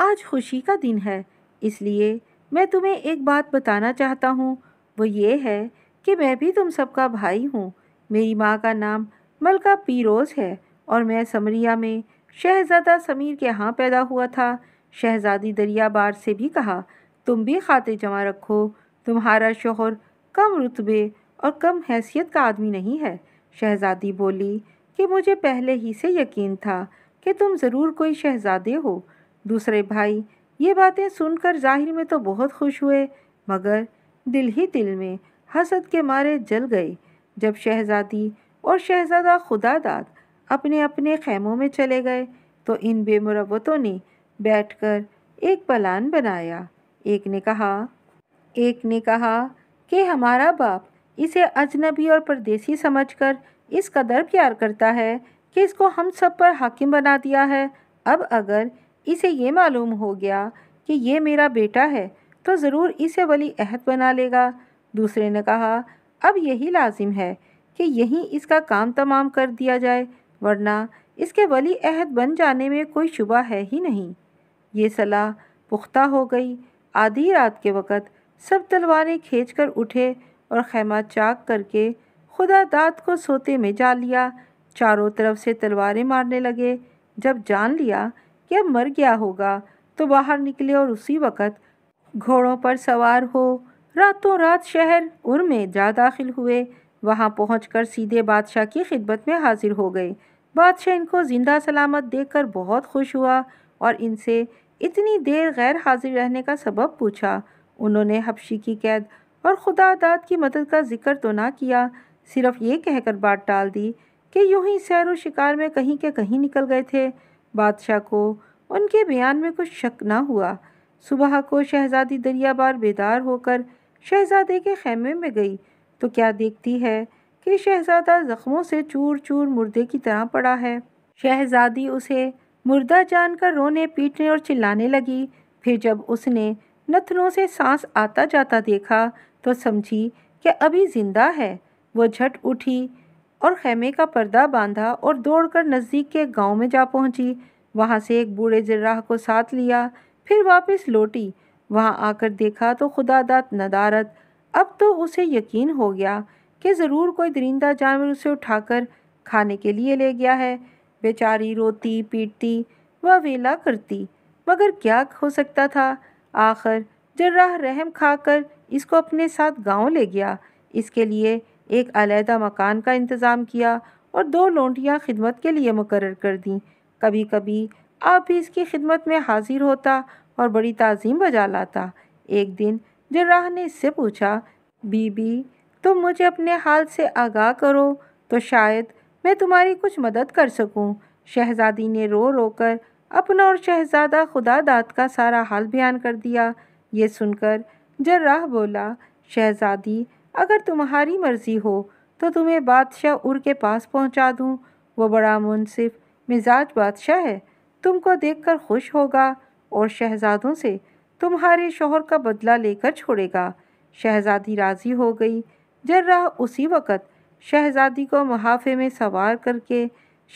आज खुशी का दिन है इसलिए मैं तुम्हें एक बात बताना चाहता हूँ वो ये है कि मैं भी तुम सबका भाई हूँ मेरी माँ का नाम मलका पीरोज़ है और मैं समरिया में शहज़ादा समीर के यहाँ पैदा हुआ था शहज़ादी दरिया बार से भी कहा तुम भी खाते जमा रखो तुम्हारा शोहर कम रुतबे और कम हैसियत का आदमी नहीं है शहज़ादी बोली कि मुझे पहले ही से यकीन था कि तुम ज़रूर कोई शहज़ादे हो दूसरे भाई ये बातें सुनकर जाहिर में तो बहुत खुश हुए मगर दिल ही दिल में हसद के मारे जल गए जब शहज़ादी और शहजादा खुदादाद अपने अपने खेमों में चले गए तो इन बेमुरतों ने बैठकर एक प्लान बनाया एक ने कहा एक ने कहा कि हमारा बाप इसे अजनबी और परदेसी समझकर इस कदर प्यार करता है कि इसको हम सब पर हाकिम बना दिया है अब अगर इसे ये मालूम हो गया कि ये मेरा बेटा है तो ज़रूर इसे वली अहद बना लेगा दूसरे ने कहा अब यही लाजिम है कि यहीं इसका काम तमाम कर दिया जाए वरना इसके वली अहद बन जाने में कोई शुबा है ही नहीं ये सलाह पुख्ता हो गई आधी रात के वक़्त सब तलवारें खींच कर उठे और खैमा चाक करके खुदा दाद को सोते में जा लिया चारों तरफ से तलवारें मारने लगे जब जान लिया कि अब मर गया होगा तो बाहर निकले और उसी वक़्त घोड़ों पर सवार हो रातों रात शहर उर में जा दाखिल हुए वहाँ पहुँच सीधे बादशाह की खिदमत में हाजिर हो गए बादशाह इनको ज़िंदा सलामत देखकर बहुत खुश हुआ और इनसे इतनी देर गैर हाजिर रहने का सबब पूछा उन्होंने हबशी की कैद और खुदादाद की मदद का जिक्र तो ना किया सिर्फ ये कहकर बात टाल दी कि यूं ही सैर व शिकार में कहीं के कहीं निकल गए थे बादशाह को उनके बयान में कुछ शक ना हुआ सुबह को शहज़ादी दरियाबार बेदार होकर शहज़ादे के खेमे में गई तो क्या देखती है कि शहजादा ज़ख्मों से चूर चूर मुर्दे की तरह पड़ा है शहजादी उसे मुर्दा जानकर रोने पीटने और चिल्लाने लगी फिर जब उसने नथनों से सांस आता जाता देखा तो समझी कि अभी ज़िंदा है वह झट उठी और खेमे का पर्दा बांधा और दौड़कर नज़दीक के गांव में जा पहुंची वहां से एक बूढ़े जर्राह को साथ लिया फिर वापस लौटी वहां आकर देखा तो खुदादात नदारत अब तो उसे यकीन हो गया कि ज़रूर कोई दरिंदा जानवर उसे उठाकर खाने के लिए ले गया है बेचारी रोती पीटती व वेला करती मगर क्या हो सकता था आखिर जर्राह रहम खाकर इसको अपने साथ गांव ले गया इसके लिए एक अलहदा मकान का इंतज़ाम किया और दो लौंटियाँ खिदमत के लिए मुकर कर दी कभी कभी आप भी इसकी खिदमत में हाजिर होता और बड़ी तज़ीम बजा लाता एक दिन जर्राह ने इससे पूछा बीबी तुम मुझे अपने हाल से आगाह करो तो शायद मैं तुम्हारी कुछ मदद कर सकूं। शहजादी ने रो रो कर अपना और शहजादा खुदादाद का सारा हाल बयान कर दिया ये सुनकर जर्राह बोला शहजादी अगर तुम्हारी मर्ज़ी हो तो तुम्हें बादशाह उर के पास पहुंचा दूं। वो बड़ा मुनसिफ मिजाज बादशाह है तुमको देखकर खुश होगा और शहजादों से तुम्हारे शोहर का बदला लेकर छोड़ेगा शहजादी राज़ी हो गई जर्रा उसी वक़्त शहजादी को मुहाफ़े में सवार करके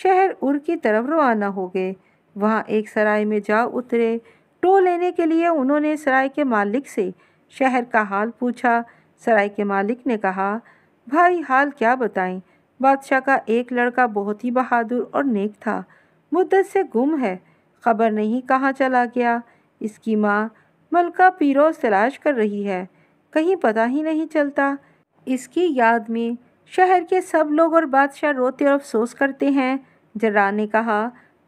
शहर उर की तरफ रवाना हो गए वहाँ एक सराय में जा उतरे टो लेने के लिए उन्होंने सराय के मालिक से शहर का हाल पूछा सराय के मालिक ने कहा भाई हाल क्या बताएं बादशाह का एक लड़का बहुत ही बहादुर और नेक था मुद्दत से गुम है खबर नहीं कहाँ चला गया इसकी माँ मलका पीरोज तलाश कर रही है कहीं पता ही नहीं चलता इसकी याद में शहर के सब लोग और बादशाह रोते और अफसोस करते हैं जर्रा ने कहा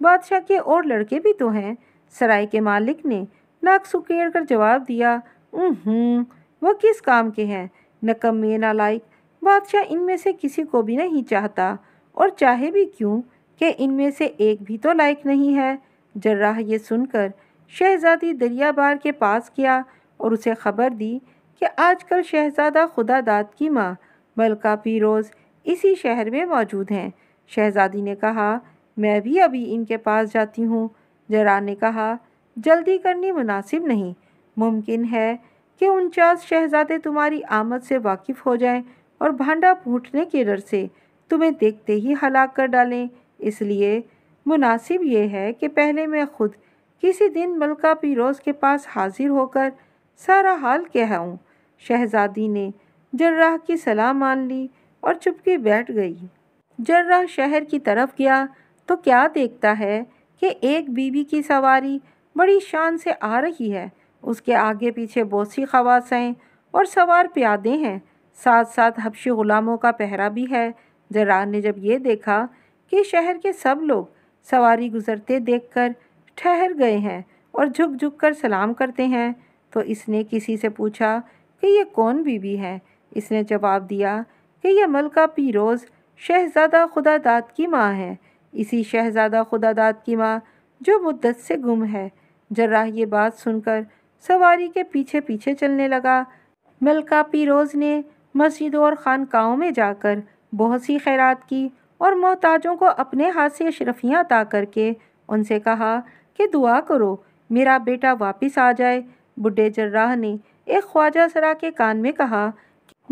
बादशाह के और लड़के भी तो हैं सराय के मालिक ने नाक सुकेड़ कर जवाब दिया हूँ वह किस काम के हैं नकम्मे नालायक बादशाह इनमें से किसी को भी नहीं चाहता और चाहे भी क्यों कि इनमें से एक भी तो लायक नहीं है जर्राह ये सुनकर शहज़ादी दरियाबार के पास गया और उसे खबर दी कि आजकल शहज़ादा खुदादाद की माँ मलका पीरोज़ इसी शहर में मौजूद हैं शहज़ादी ने कहा मैं भी अभी इनके पास जाती हूँ जरा ने कहा जल्दी करनी मुनासिब नहीं मुमकिन है कि उनचास शहजादे तुम्हारी आमद से वाकिफ़ हो जाएं और भांडा फूटने के डर से तुम्हें देखते ही हलाक कर डालें इसलिए मुनासिब ये है कि पहले मैं खुद किसी दिन मलका पीरोज़ के पास हाजिर होकर सारा हाल कहूँ शहजादी ने जर्राह की सलाह मान ली और चुपके बैठ गई जर्राह शहर की तरफ गया तो क्या देखता है कि एक बीबी की सवारी बड़ी शान से आ रही है उसके आगे पीछे बहुत सी खवासें और सवार प्यादे हैं साथ साथ हबशी ग़ुलामों का पहरा भी है जर्राह ने जब ये देखा कि शहर के सब लोग सवारी गुज़रते देखकर ठहर गए हैं और झुक झुक कर सलाम करते हैं तो इसने किसी से पूछा कि यह कौन बीवी है इसने जवाब दिया कि यह मलका पीरोज़ शहज़ादा खुदादाद की माँ है इसी शहज़ादा खुदादाद की माँ जो मुद्दत से गुम है जर्राह ये बात सुनकर सवारी के पीछे पीछे चलने लगा मलका पीरोज़ ने मस्जिदों और ख़ानकाओं में जाकर बहुत सी खैरात की और मोहताजों को अपने हाथ से अशरफियाँ अता करके उनसे कहा कि दुआ करो मेरा बेटा वापस आ जाए बुढ़े जर्राह ने एक ख्वाजा सरा के कान में कहा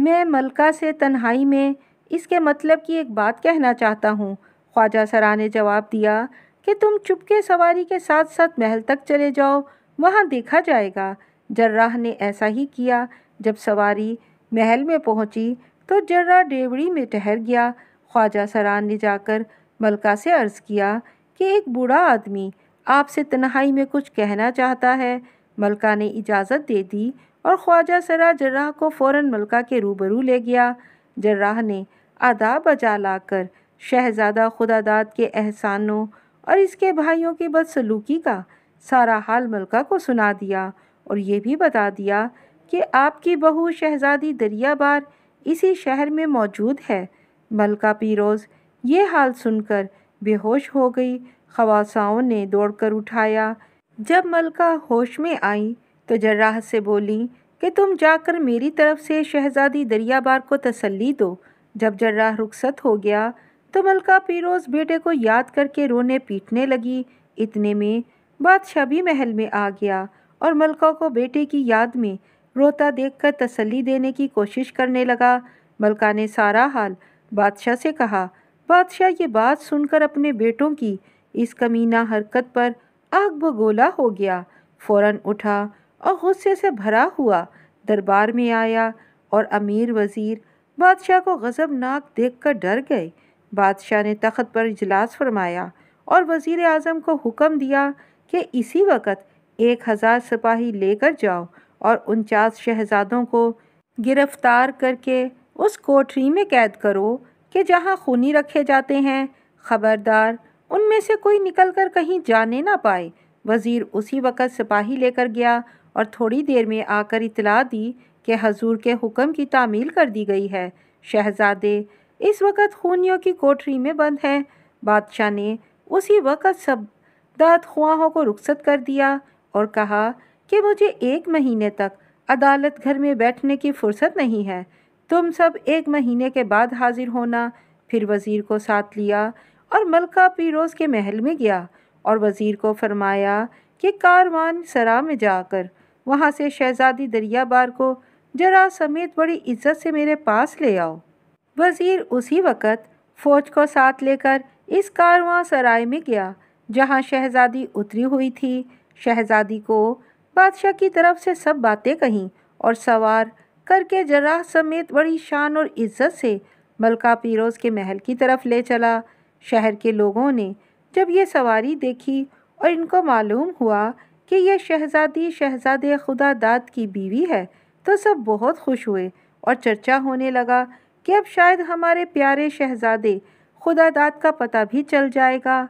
मैं मलका से तन्हाई में इसके मतलब की एक बात कहना चाहता हूँ ख्वाजा सरा ने जवाब दिया कि तुम चुपके सवारी के साथ साथ महल तक चले जाओ वहाँ देखा जाएगा जर्राह ने ऐसा ही किया जब सवारी महल में पहुँची तो जर्रा डेवड़ी में ठहर गया ख्वाजा सरा ने जाकर मलका से अर्ज़ किया कि एक बूढ़ा आदमी आपसे तन्हाई में कुछ कहना चाहता है मलका ने इजाज़त दे दी और ख्वाजा सरा जर्राह को फ़ौर मलका के रूबरू ले गया जर्राह ने आदा बजा लाकर शहजादा खुदादाद के एहसानों और इसके भाइयों की बदसलूकी का सारा हाल मलका को सुना दिया और ये भी बता दिया कि आपकी बहू शहजादी दरियाबार इसी शहर में मौजूद है मलका पीरोज़ ये हाल सुनकर बेहोश हो गई खवासाओं ने दौड़कर उठाया जब मलका होश में आई तो जर्राह से बोली कि तुम जाकर मेरी तरफ से शहजादी दरियाबार को तसल्ली दो जब जर्राह रुखसत हो गया तो मलका पीरोज़ बेटे को याद करके रोने पीटने लगी इतने में बादशाह भी महल में आ गया और मलका को बेटे की याद में रोता देखकर तसल्ली देने की कोशिश करने लगा मलका ने सारा हाल बादशाह से कहा बादशाह ये बात सुनकर अपने बेटों की इस कमीना हरकत पर आग बगोला हो गया फौरन उठा और गुस्से से भरा हुआ दरबार में आया और अमीर वज़ीर बादशाह को गज़बनाक देख कर डर गए बादशाह ने तख्त पर इजलास फरमाया और वज़ी अजम को हुक्म दिया कि इसी वक्त एक हज़ार सिपाही लेकर जाओ और उनचास शहजादों को गिरफ़्तार करके उस कोठरी में कैद करो कि जहाँ खूनी रखे जाते हैं खबरदार उनमें से कोई निकलकर कहीं जाने ना पाए वज़ीर उसी वक़्त सिपाही लेकर गया और थोड़ी देर में आकर इतला दी कि हजूर के हुक्म की तामील कर दी गई है शहजादे इस वक़्त खूनियों की कोठरी में बंद हैं बादशाह ने उसी वक़्त सब दात खुआहों को रुखसत कर दिया और कहा कि मुझे एक महीने तक अदालत घर में बैठने की फुर्सत नहीं है तुम सब एक महीने के बाद हाजिर होना फिर वज़ीर को साथ लिया और मलका पीरोज़ के महल में गया और वज़ीर को फरमाया कि कारवान सरा में जाकर वहाँ से शहजादी दरिया बार को जरा समेत बड़ी इज्जत से मेरे पास ले आओ वज़ीर उसी वक़्त फ़ौज को साथ लेकर इस कारवां सराय में गया जहाँ शहजादी उतरी हुई थी शहजादी को बादशाह की तरफ से सब बातें कहीं और सवार करके जरा समेत बड़ी शान और इज्जत से मलका पीरोज़ के महल की तरफ ले चला शहर के लोगों ने जब ये सवारी देखी और इनको मालूम हुआ कि यह शहजादी शहजादे खुदा दाद की बीवी है तो सब बहुत खुश हुए और चर्चा होने लगा कि अब शायद हमारे प्यारे शहजादे खुदा दाद का पता भी चल जाएगा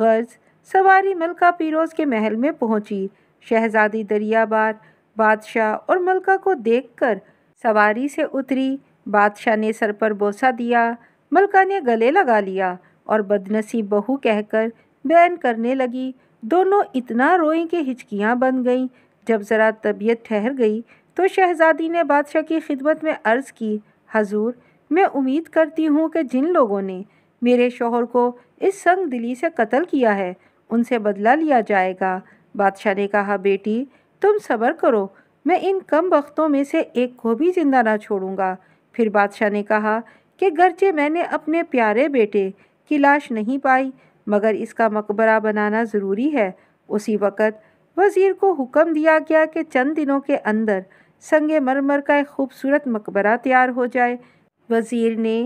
गर्ज सवारी मलका पीरोज़ के महल में पहुंची शहजादी दरियाबार बादशाह और मलका को देखकर सवारी से उतरी बादशाह ने सर पर बोसा दिया मलका ने गले लगा लिया और बदनसी बहू कहकर बैन करने लगी दोनों इतना रोई कि हिचकियाँ बन गईं जब ज़रा तबीयत ठहर गई तो शहज़ादी ने बादशाह की खिदमत में अर्ज़ की हजूर मैं उम्मीद करती हूँ कि जिन लोगों ने मेरे शोहर को इस संग दिली से कत्ल किया है उनसे बदला लिया जाएगा बादशाह ने कहा बेटी तुम सब्र करो मैं इन कम वक्तों में से एक को भी ज़िंदा ना छोड़ूंगा फिर बादशाह ने कहा कि गरचे मैंने अपने प्यारे बेटे की लाश नहीं पाई मगर इसका मकबरा बनाना ज़रूरी है उसी वक़्त वज़ीर को हुक्म दिया गया कि चंद दिनों के अंदर संग मरमर का एक खूबसूरत मकबरा तैयार हो जाए वज़ीर ने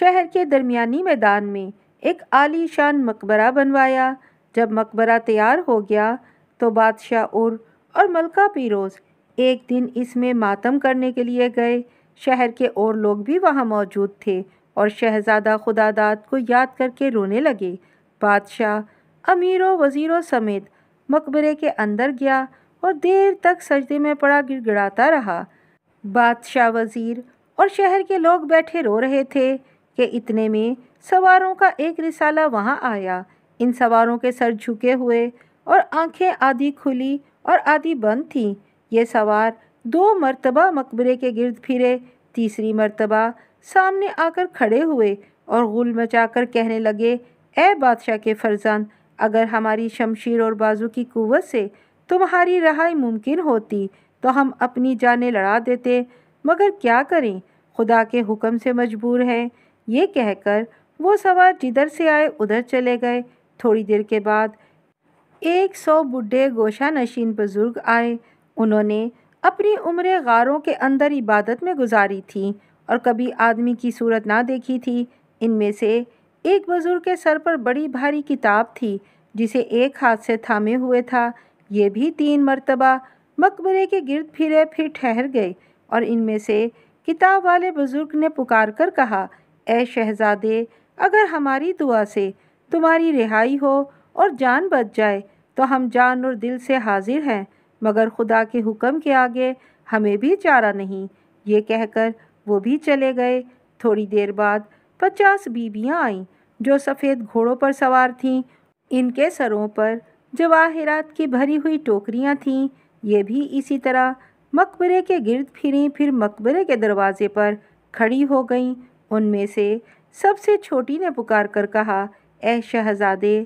शहर के दरमिया मैदान में एक आलीशान मकबरा बनवाया जब मकबरा तैयार हो गया तो बादशाह उर और मलका पीरोज़ एक दिन इसमें मातम करने के लिए गए शहर के और लोग भी वहाँ मौजूद थे और शहज़ादा खुदादाद को याद करके रोने लगे बादशाह अमीरों वज़ीरों समेत मकबरे के अंदर गया और देर तक सजदे में पड़ा गिड़गिड़ाता रहा बादशाह वज़ीर और शहर के लोग बैठे रो रहे थे कि इतने में सवारों का एक रिसाला वहाँ आया इन सवारों के सर झुके हुए और आंखें आधी खुली और आधी बंद थीं ये सवार दो मर्तबा मकबरे के गिरद फिरे तीसरी मर्तबा सामने आकर खड़े हुए और गुल मचाकर कहने लगे ए बादशाह के फरजान अगर हमारी शमशीर और बाजू की कुवत से तुम्हारी रहाई मुमकिन होती तो हम अपनी जानें लड़ा देते मगर क्या करें खुदा के हुक्म से मजबूर हैं ये कहकर वो सवार जिधर से आए उधर चले गए थोड़ी देर के बाद एक सौ बुढ़े गोशा नशीन बुज़ुर्ग आए उन्होंने अपनी उम्र गारों के अंदर इबादत में गुजारी थी और कभी आदमी की सूरत ना देखी थी इनमें से एक बुज़ुर्ग के सर पर बड़ी भारी किताब थी जिसे एक हाथ से थामे हुए था ये भी तीन मरतबा मकबरे के गिरद फिरे फिर ठहर गए और इनमें से किताब वाले बुज़ुर्ग ने पुकार कर कहा ए शहजादे अगर हमारी दुआ से तुम्हारी रिहाई हो और जान बच जाए तो हम जान और दिल से हाजिर हैं मगर खुदा के हुक्म के आगे हमें भी चारा नहीं ये कहकर वो भी चले गए थोड़ी देर बाद पचास बीबियाँ आईं जो सफ़ेद घोड़ों पर सवार थीं इनके सरों पर जवाहरात की भरी हुई टोकरियाँ थीं ये भी इसी तरह मकबरे के गिरद फिरी फिर मकबरे के दरवाजे पर खड़ी हो गईं उनमें से सबसे छोटी ने पुकार कर कहा ए शहजादे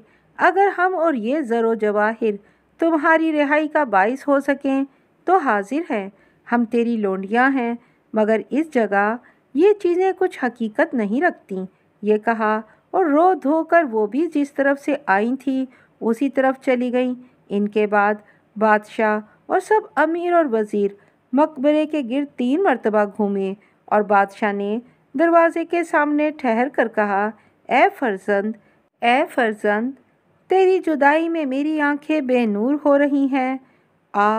अगर हम और ये ज़रो जवाहिर तुम्हारी रिहाई का बाइस हो सकें तो हाजिर हैं हम तेरी लोंडियाँ हैं मगर इस जगह ये चीज़ें कुछ हकीकत नहीं रखती ये कहा और रो धो कर वो भी जिस तरफ से आई थी उसी तरफ चली गई इनके बाद बादशाह और सब अमीर और वज़ीर मकबरे के गिर तीन मरतबा घूमे और बादशाह ने दरवाज़े के सामने ठहर कर कहा ए फर्जंद ए फर्जंद तेरी जुदाई में मेरी आंखें बेनूर हो रही हैं आ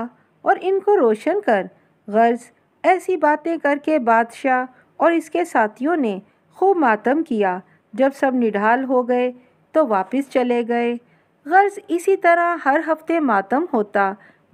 और इनको रोशन कर गर्ज ऐसी बातें करके बादशाह और इसके साथियों ने खूब मातम किया जब सब निढाल हो गए तो वापस चले गए गर्ज इसी तरह हर हफ्ते मातम होता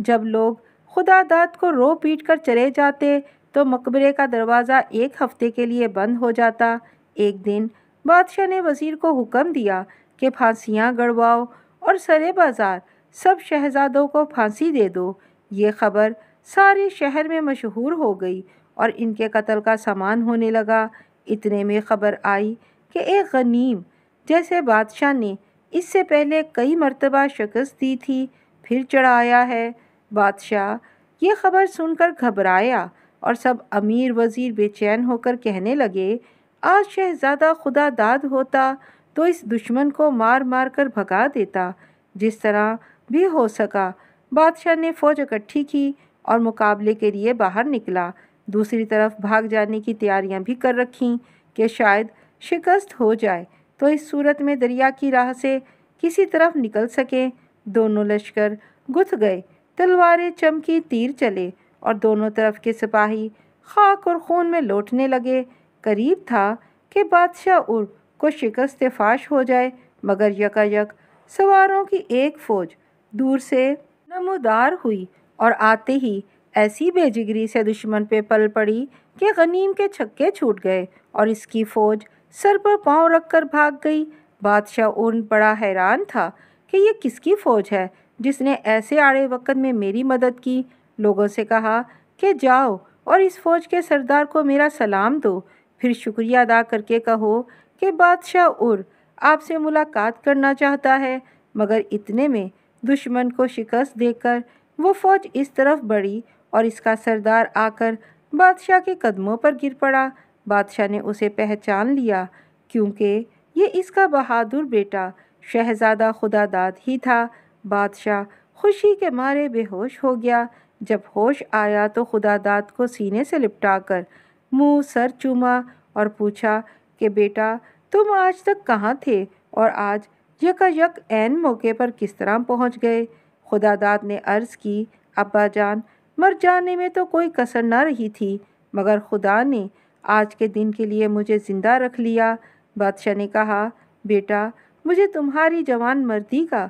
जब लोग खुदादात को रो पीट कर चले जाते तो मकबरे का दरवाज़ा एक हफ्ते के लिए बंद हो जाता एक दिन बादशाह ने वज़ीर को हुक्म दिया कि फांसियाँ गड़वाओ और सरे बाज़ार सब शहजादों को फांसी दे दो ये खबर सारे शहर में मशहूर हो गई और इनके कत्ल का सामान होने लगा इतने में खबर आई कि एक गनीम जैसे बादशाह ने इससे पहले कई मरतबा शिकस्त दी थी फिर चढ़ाया है बादशाह ये खबर सुनकर घबराया और सब अमीर वज़ीर बेचैन होकर कहने लगे आज शहज़ादा खुदा दाद होता तो इस दुश्मन को मार मार कर भगा देता जिस तरह भी हो सका बादशाह ने फ़ौज इकट्ठी की और मुकाबले के लिए बाहर निकला दूसरी तरफ भाग जाने की तैयारियां भी कर रखीं कि शायद शिकस्त हो जाए तो इस सूरत में दरिया की राह से किसी तरफ निकल सकें दोनों लश्कर गुथ गए तलवारें चमकी तीर चले और दोनों तरफ के सिपाही खाक और खून में लौटने लगे करीब था कि बादशाह उर् को शिकस्त फाश हो जाए मगर यकायक सवारों की एक फ़ौज दूर से नमोदार हुई और आते ही ऐसी बेजिगरी से दुश्मन पे पल पड़ी कि गनीम के छक्के छूट गए और इसकी फ़ौज सर पर पांव रखकर भाग गई बादशाह उन बड़ा हैरान था कि ये किसकी फ़ौज है जिसने ऐसे आड़े वक्त में मेरी मदद की लोगों से कहा कि जाओ और इस फ़ौज के सरदार को मेरा सलाम दो फिर शुक्रिया अदा करके कहो कि बादशाह उर आपसे मुलाकात करना चाहता है मगर इतने में दुश्मन को शिकस्त देकर वो फौज इस तरफ बढ़ी और इसका सरदार आकर बादशाह के कदमों पर गिर पड़ा बादशाह ने उसे पहचान लिया क्योंकि ये इसका बहादुर बेटा शहजादा खुदादाद ही था बादशाह खुशी के मारे बेहोश हो गया जब होश आया तो खुदादाद को सीने से लिपटाकर मुंह सर चूमा और पूछा कि बेटा तुम आज तक कहाँ थे और आज यकायक एन मौके पर किस तरह पहुँच गए खुदादाद ने अर्ज़ की अब्बा जान मर जाने में तो कोई कसर ना रही थी मगर खुदा ने आज के दिन के लिए मुझे ज़िंदा रख लिया बादशाह ने कहा बेटा मुझे तुम्हारी जवान मर्दी का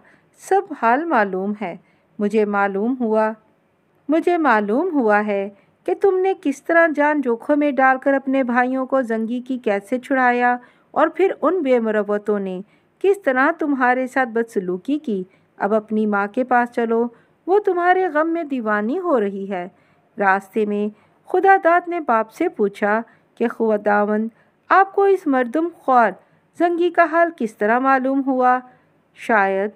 सब हाल मालूम है मुझे मालूम हुआ मुझे मालूम हुआ है कि तुमने किस तरह जान जोखों में डालकर अपने भाइयों को जंगी की कैद से छुड़ाया और फिर उन बेमरवतों ने किस तरह तुम्हारे साथ बदसलूकी की अब अपनी माँ के पास चलो वो तुम्हारे गम में दीवानी हो रही है रास्ते में दाद ने बाप से पूछा कि खुदावंद आपको इस मरदम ख्वार जंगी का हाल किस तरह मालूम हुआ शायद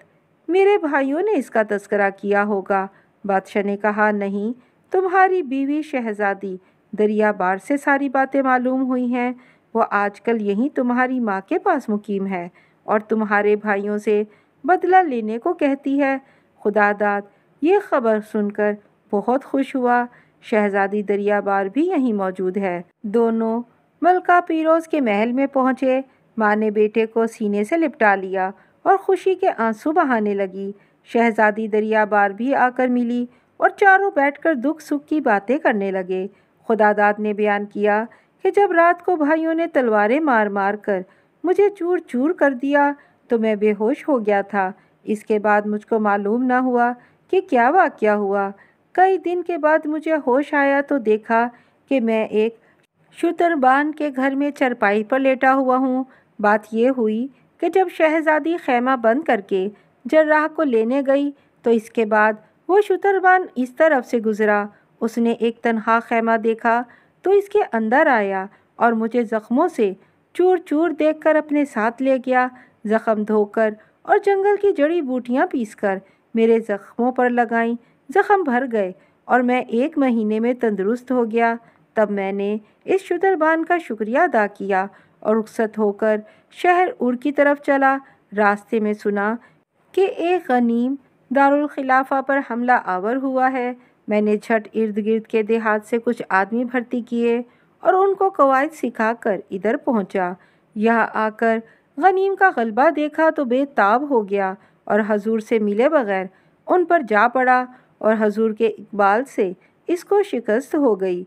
मेरे भाइयों ने इसका तस्करा किया होगा बादशाह ने कहा नहीं तुम्हारी बीवी शहजादी दरिया बार से सारी बातें मालूम हुई हैं वो आजकल यहीं तुम्हारी माँ के पास मुकीम है और तुम्हारे भाइयों से बदला लेने को कहती है खुदादाद ये खबर सुनकर बहुत खुश हुआ शहजादी दरियाबार भी यहीं मौजूद है दोनों मलका पीरोज़ के महल में पहुँचे माँ ने बेटे को सीने से लिपटा लिया और खुशी के आंसू बहाने लगी शहजादी दरियाबार भी आकर मिली और चारों बैठकर दुख सुख की बातें करने लगे खुदादाद ने बयान किया कि जब रात को भाइयों ने तलवारें मार मार कर मुझे चूर चूर कर दिया तो मैं बेहोश हो गया था इसके बाद मुझको मालूम ना हुआ कि क्या वाक्य हुआ कई दिन के बाद मुझे होश आया तो देखा कि मैं एक शुतरबान के घर में चरपाई पर लेटा हुआ हूँ बात यह हुई कि जब शहजादी खैमा बंद करके जर्राह को लेने गई तो इसके बाद वो शुतरबान इस तरफ से गुज़रा उसने एक तनहा खैमा देखा तो इसके अंदर आया और मुझे ज़ख्मों से चूर चूर देखकर अपने साथ ले गया ज़ख़म धोकर और जंगल की जड़ी बूटियाँ पीसकर मेरे ज़ख्मों पर लगाईं ज़ख़म भर गए और मैं एक महीने में तंदुरुस्त हो गया तब मैंने इस शुतरबान का शुक्रिया अदा किया और रुखसत होकर शहर उर की तरफ चला रास्ते में सुना कि एक गनीम दारुलखिलाफा पर हमला आवर हुआ है मैंने झट इर्द गिर्द के देहात से कुछ आदमी भर्ती किए और उनको कवायद सिखाकर इधर पहुंचा। यह आकर गनीम का गलबा देखा तो बेताब हो गया और हजूर से मिले बगैर उन पर जा पड़ा और हजूर के इकबाल से इसको शिकस्त हो गई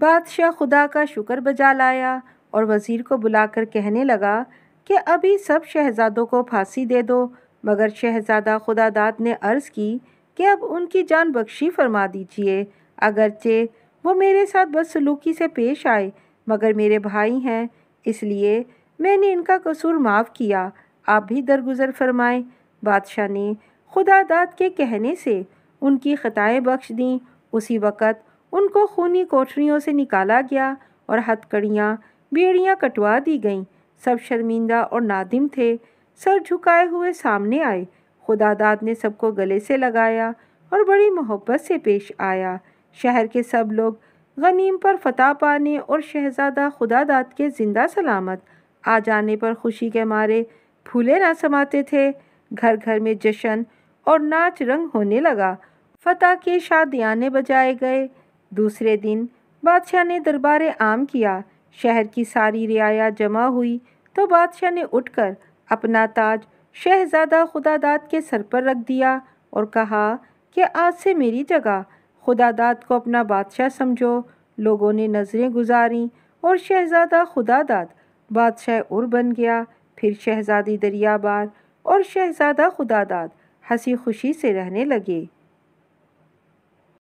बादशाह खुदा का शुक्र बजा लाया और वज़ीर को बुलाकर कहने लगा कि अभी सब शहजादों को फांसी दे दो मगर शहजादा खुदादाद ने अर्ज़ की कि अब उनकी जान बख्शी फरमा दीजिए अगरचे वो मेरे साथ बदसलूकी से पेश आए मगर मेरे भाई हैं इसलिए मैंने इनका कसूर माफ़ किया आप भी दरगुजर फरमाएं बादशाह ने खुदा दाद के कहने से उनकी ख़ताएँ बख्श दीं उसी वक़्त उनको खूनी कोठरियों से निकाला गया और हथकड़ियाँ बेड़ियाँ कटवा दी गईं सब शर्मिंदा और नादिम थे सर झुकाए हुए सामने आए खुदादाद ने सबको गले से लगाया और बड़ी मोहब्बत से पेश आया शहर के सब लोग गनीम पर फतेह पाने और शहजादा खुदादाद के ज़िंदा सलामत आ जाने पर खुशी के मारे फूले ना समाते थे घर घर में जश्न और नाच रंग होने लगा फतेह के शादियाने बजाए गए दूसरे दिन बादशाह ने दरबार आम किया शहर की सारी रियाया जमा हुई तो बादशाह ने उठकर अपना ताज शहजादा खुदादाद के सर पर रख दिया और कहा कि आज से मेरी जगह खुदादाद को अपना बादशाह समझो लोगों ने नज़रें गुजारी और शहजादा खुदादाद बादशाह उर बन गया फिर शहज़ादी दरियाबार और शहज़ादा खुदादाद हंसी खुशी से रहने लगे